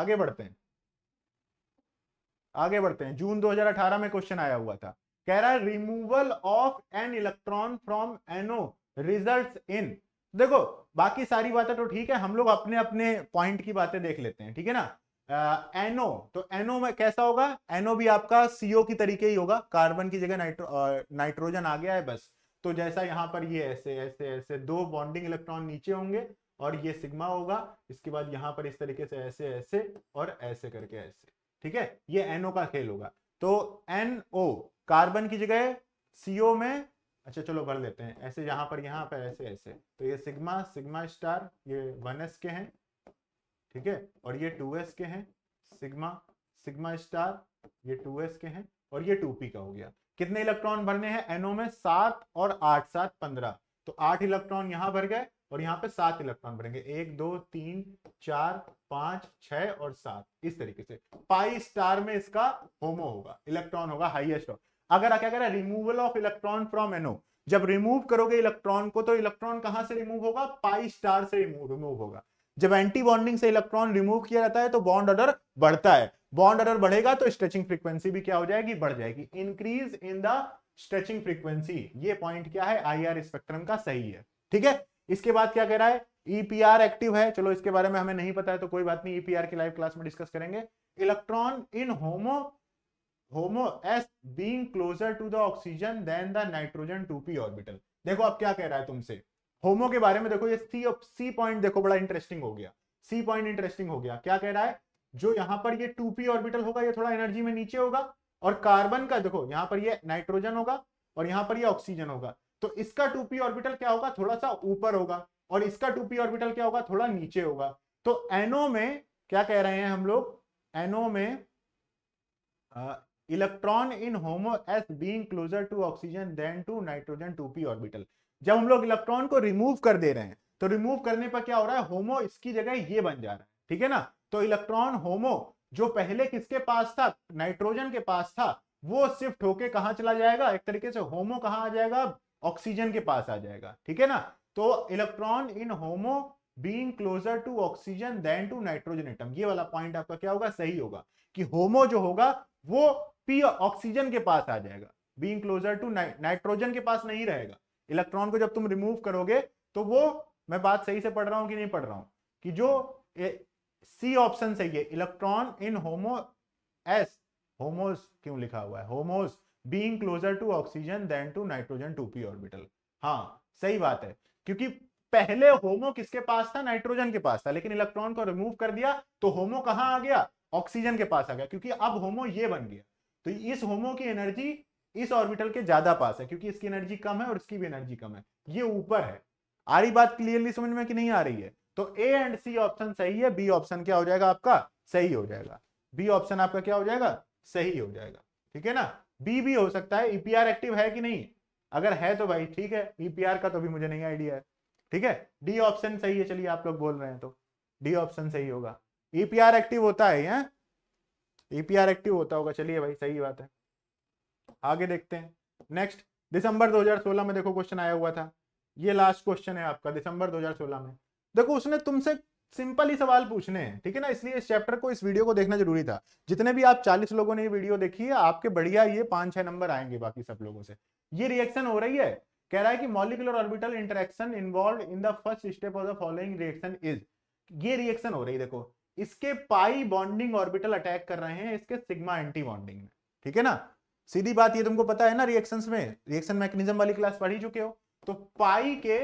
आगे बढ़ते हैं आगे बढ़ते हैं जून 2018 में क्वेश्चन आया हुआ था कह रहा है removal of an electron from NO result in देखो बाकी सारी बातें तो ठीक है हम लोग अपने अपने पॉइंट की बातें देख लेते हैं ठीक है ना एनो तो एनओ में कैसा होगा एनओ भी आपका सीओ की तरीके ही होगा कार्बन की जगह नाइट्रो आ, नाइट्रोजन आ गया है बस तो जैसा यहाँ पर ये ऐसे ऐसे ऐसे दो बॉन्डिंग इलेक्ट्रॉन नीचे होंगे और ये सिग्मा होगा इसके बाद यहां पर इस तरीके से ऐसे ऐसे और ऐसे करके ऐसे ठीक है ये एनओ का खेल होगा तो एनओ कार्बन की जगह सीओ में अच्छा चलो भर लेते हैं ऐसे यहां पर यहां पर ऐसे ऐसे तो ये सिग्मा सिग्मा स्टार ये वन एस के हैं ठीक है और ये टू एस के हैं सिग्मा सिग्मा स्टार ये टू एस के हैं और ये टू पी का हो गया कितने इलेक्ट्रॉन भरने हैं एनओ में सात और आठ सात पंद्रह तो आठ इलेक्ट्रॉन यहां भर गए और यहाँ पे सात इलेक्ट्रॉन भरेंगे एक दो तीन चार पांच छह और सात इस तरीके से पाई स्टार में इसका होमो होगा इलेक्ट्रॉन होगा हाईएस्ट अगर क्या कह रहा है removal of electron from NO जब रिमूव करोगे इलेक्ट्रॉन को तो इलेक्ट्रॉन कहां से रिमूव होगा पाई स्टार से रिमूव रिमूव होगा जब एंटी बॉन्डिंग से इलेक्ट्रॉन रिमूव किया जाता है तो बॉन्ड ऑर्डर बढ़ता है बॉन्ड ऑर्डर बढ़ेगा तो स्ट्रेचिंग फ्रीक्वेंसी भी क्या हो जाएगी बढ़ जाएगी increase in the stretching frequency ये पॉइंट क्या है आईआर स्पेक्ट्रम का सही है ठीक है इसके बाद क्या कह रहा है ईपीआर e एक्टिव है चलो इसके बारे में हमें नहीं पता है तो कोई बात नहीं ईपीआर e की लाइव क्लास में डिस्कस करेंगे electron in HOMO HOMO s being closer to the oxygen than the nitrogen two P orbital देखो अब क्या कह रहा है तुमसे होमो के बारे में देखो ये सी सी पॉइंट देखो बड़ा इंटरेस्टिंग हो गया सी पॉइंट इंटरेस्टिंग हो गया क्या कह रहा है जो यहां पर ये 2p ऑर्बिटल होगा ये थोड़ा एनर्जी में नीचे होगा और कार्बन का देखो यहां पर ये नाइट्रोजन होगा और यहां पर ये ऑक्सीजन होगा तो इसका 2p ऑर्बिटल क्या होगा थोड़ा सा ऊपर होगा और इसका 2p ऑर्बिटल क्या होगा थोड़ा नीचे होगा तो एनो में क्या कह रहे हैं हम लोग एनो में electron in HOMO s being closer to oxygen than to nitrogen two P orbital जब हम लोग इलेक्ट्रॉन को रिमूव कर दे रहे हैं तो रिमूव करने पर क्या हो रहा है होमो इसकी जगह ये बन जा रहा है ठीक है ना तो इलेक्ट्रॉन होमो जो पहले किसके पास था नाइट्रोजन के पास था वो शिफ्ट होके कहा चला जाएगा एक तरीके से होमो कहा आ जाएगा ऑक्सीजन के पास आ जाएगा ठीक है ना तो electron in HOMO being closer to oxygen than to nitrogen atom ये वाला पॉइंट आपका क्या होगा सही होगा कि होमो जो होगा वो पी ऑक्सीजन के पास आ जाएगा बींग क्लोजर टू नाइट्रोजन के पास नहीं रहेगा इलेक्ट्रॉन को जब तुम रिमूव करोगे तो वो मैं बात सही से पढ़ रहा हूँ कि नहीं पढ़ रहा हूँ कि जो सी ऑप्शन सही है electron in HOMO s HOMOs क्यों लिखा हुआ है HOMOs being closer to oxygen than to nitrogen two P orbital हाँ सही बात है क्योंकि पहले होमो किसके पास था नाइट्रोजन के पास था लेकिन इलेक्ट्रॉन को रिमूव कर दिया तो होमो कहाँ आ गया ऑक्सीजन के पास आ गया क्योंकि अब होमो ये बन गया तो इस होमो की एनर्जी इस ऑर्बिटल के ज्यादा पास है क्योंकि इसकी एनर्जी कम है और इसकी भी एनर्जी कम है ये ऊपर है आ रही बात क्लियरली समझ में कि नहीं आ रही है तो ए एंड सी ऑप्शन सही है बी ऑप्शन क्या हो जाएगा आपका सही हो जाएगा बी ऑप्शन आपका क्या हो जाएगा सही हो जाएगा ठीक है ना बी भी हो सकता है ईपीआर e एक्टिव है कि नहीं अगर है तो भाई ठीक है ईपीआर e का तो भी मुझे नहीं आइडिया है ठीक है डी ऑप्शन सही है चलिए आप लोग बोल रहे हैं तो डी ऑप्शन सही होगा ईपीआर e एक्टिव होता है यहाँ ईपीआर एक्टिव होता होगा चलिए भाई सही बात है आगे देखते हैं नेक्स्ट दिसंबर 2016 में देखो क्वेश्चन आया हुआ था ये लास्ट क्वेश्चन है आपका दिसंबर 2016 में देखो उसने तुमसे सिंपल ही सवाल पूछने हैं ठीक है ना इसलिए इस चैप्टर को इस वीडियो को देखना जरूरी था जितने भी आप 40 लोगों ने ये वीडियो देखी है आपके बढ़िया ये पांच छह नंबर आएंगे बाकी सब लोगों से ये रिएक्शन हो रही है कह रहा है कि molecular orbital interaction involve in the first step of the following reaction is ये रिएक्शन हो रही है देखो इसके पाई बॉन्डिंग ऑर्बिटल अटैक कर रहे हैं इसके सिग्मा एंटी बॉन्डिंग में ठीक है ना सीधी बात ये तुमको पता है ना रिएक्शंस में रिएक्शन मैकेनिज्म वाली क्लास पढ़ ही चुके हो तो पाई के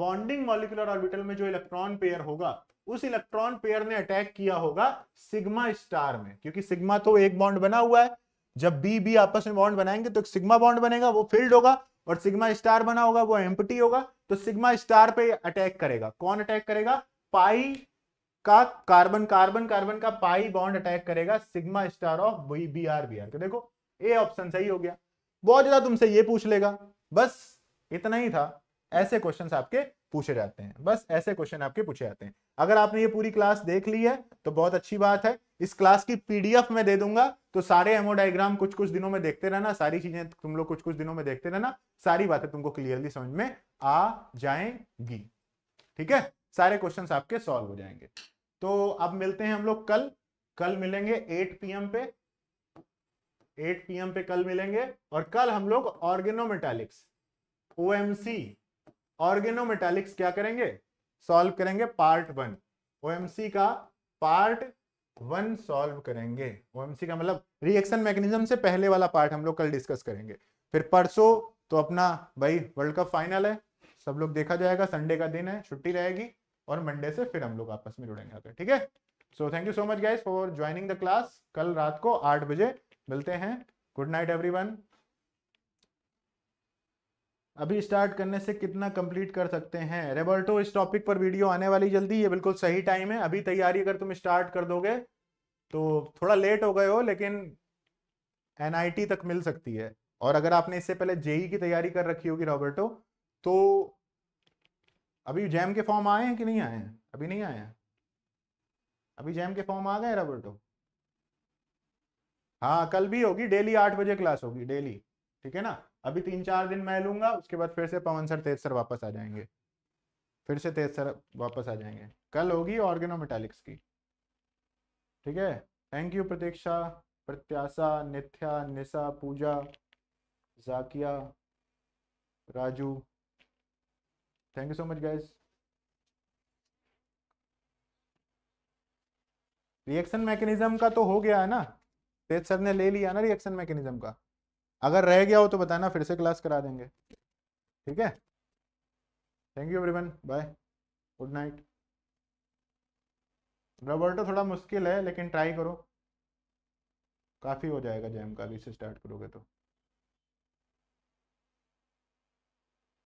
बॉन्डिंग मॉलिकुलर ऑर्बिटल में जो इलेक्ट्रॉन पेयर होगा उस इलेक्ट्रॉन पेयर ने अटैक किया होगा सिग्मा स्टार में क्योंकि सिग्मा तो एक बॉन्ड बना हुआ है जब बी बी आपस में बॉन्ड बनाएंगे तो एक सिग्मा बॉन्ड बनेगा वो फिल्ड होगा और सिग्मा स्टार बना होगा वो एम्पटी होगा तो सिग्मा स्टार पे अटैक करेगा कौन अटैक करेगा पाई का कार्बन कार्बन कार्बन का पाई बॉन्ड अटैक करेगा sigma star of B B R B R तो देखो ए ऑप्शन सही हो गया बहुत ज्यादा तुमसे ये पूछ लेगा बस इतना ही था ऐसे क्वेश्चन आपके पूछे जाते हैं बस ऐसे क्वेश्चन आपके पूछे जाते हैं अगर आपने ये पूरी क्लास देख ली है तो बहुत अच्छी बात है इस क्लास की पीडीएफ में दे दूंगा तो सारे एमओ डायग्राम कुछ कुछ दिनों में देखते रहना सारी चीजें तुम लोग कुछ कुछ दिनों में देखते रहना सारी बातें तुमको क्लियरली समझ में आ जाएंगी ठीक है सारे क्वेश्चन आपके सॉल्व हो जाएंगे तो अब मिलते हैं हम लोग कल कल मिलेंगे 8 पीएम पे 8 पीएम पे कल मिलेंगे और कल हम लोग ऑर्गेनोमेटालिक्स सी ऑर्गेनोमेटालिक्स क्या करेंगे सॉल्व करेंगे पार्ट वन सी का पार्ट वन सॉल्व करेंगे ओएमसी का मतलब रिएक्शन मैकेनिज्म से पहले वाला पार्ट हम लोग कल डिस्कस करेंगे फिर परसों तो अपना भाई वर्ल्ड कप फाइनल है सब लोग देखा जाएगा संडे का दिन है छुट्टी रहेगी और मंडे से फिर हम लोग आपस में जुड़ेंगे आकर ठीक है so thank you so much guys for joining the class कल रात को आठ बजे मिलते हैं गुड नाइट एवरी अभी स्टार्ट करने से कितना कंप्लीट कर सकते हैं रेबर्टो इस टॉपिक पर वीडियो आने वाली जल्दी ये बिल्कुल सही टाइम है अभी तैयारी अगर तुम स्टार्ट कर दोगे तो थोड़ा लेट हो गए हो लेकिन एनआईटी तक मिल सकती है और अगर आपने इससे पहले जेई e की तैयारी कर रखी होगी रॉबर्टो तो अभी जैम के फॉर्म आए हैं कि नहीं आए हैं अभी नहीं आए हैं अभी जैम के फॉर्म आ गए रॉबर्टो हाँ कल भी होगी डेली आठ बजे क्लास होगी डेली ठीक है ना अभी तीन चार दिन मैं लूंगा उसके बाद फिर से पवन सर तेज सर वापस आ जाएंगे फिर से तेज सर वापस आ जाएंगे कल होगी ऑर्गेनोमेटालिक्स की ठीक है thank you Pratiksha Pratyasha Nithya Nisha Pooja Zakia Raju thank you so much guys reaction mechanism का तो हो गया है ना तेज सर ने ले लिया ना रिएक्शन मैकेनिज्म का अगर रह गया हो तो बताना फिर से क्लास करा देंगे ठीक है thank you everyone bye good night Roberto थोड़ा मुश्किल है लेकिन ट्राई करो काफ़ी हो जाएगा जैम का अभी से स्टार्ट करोगे तो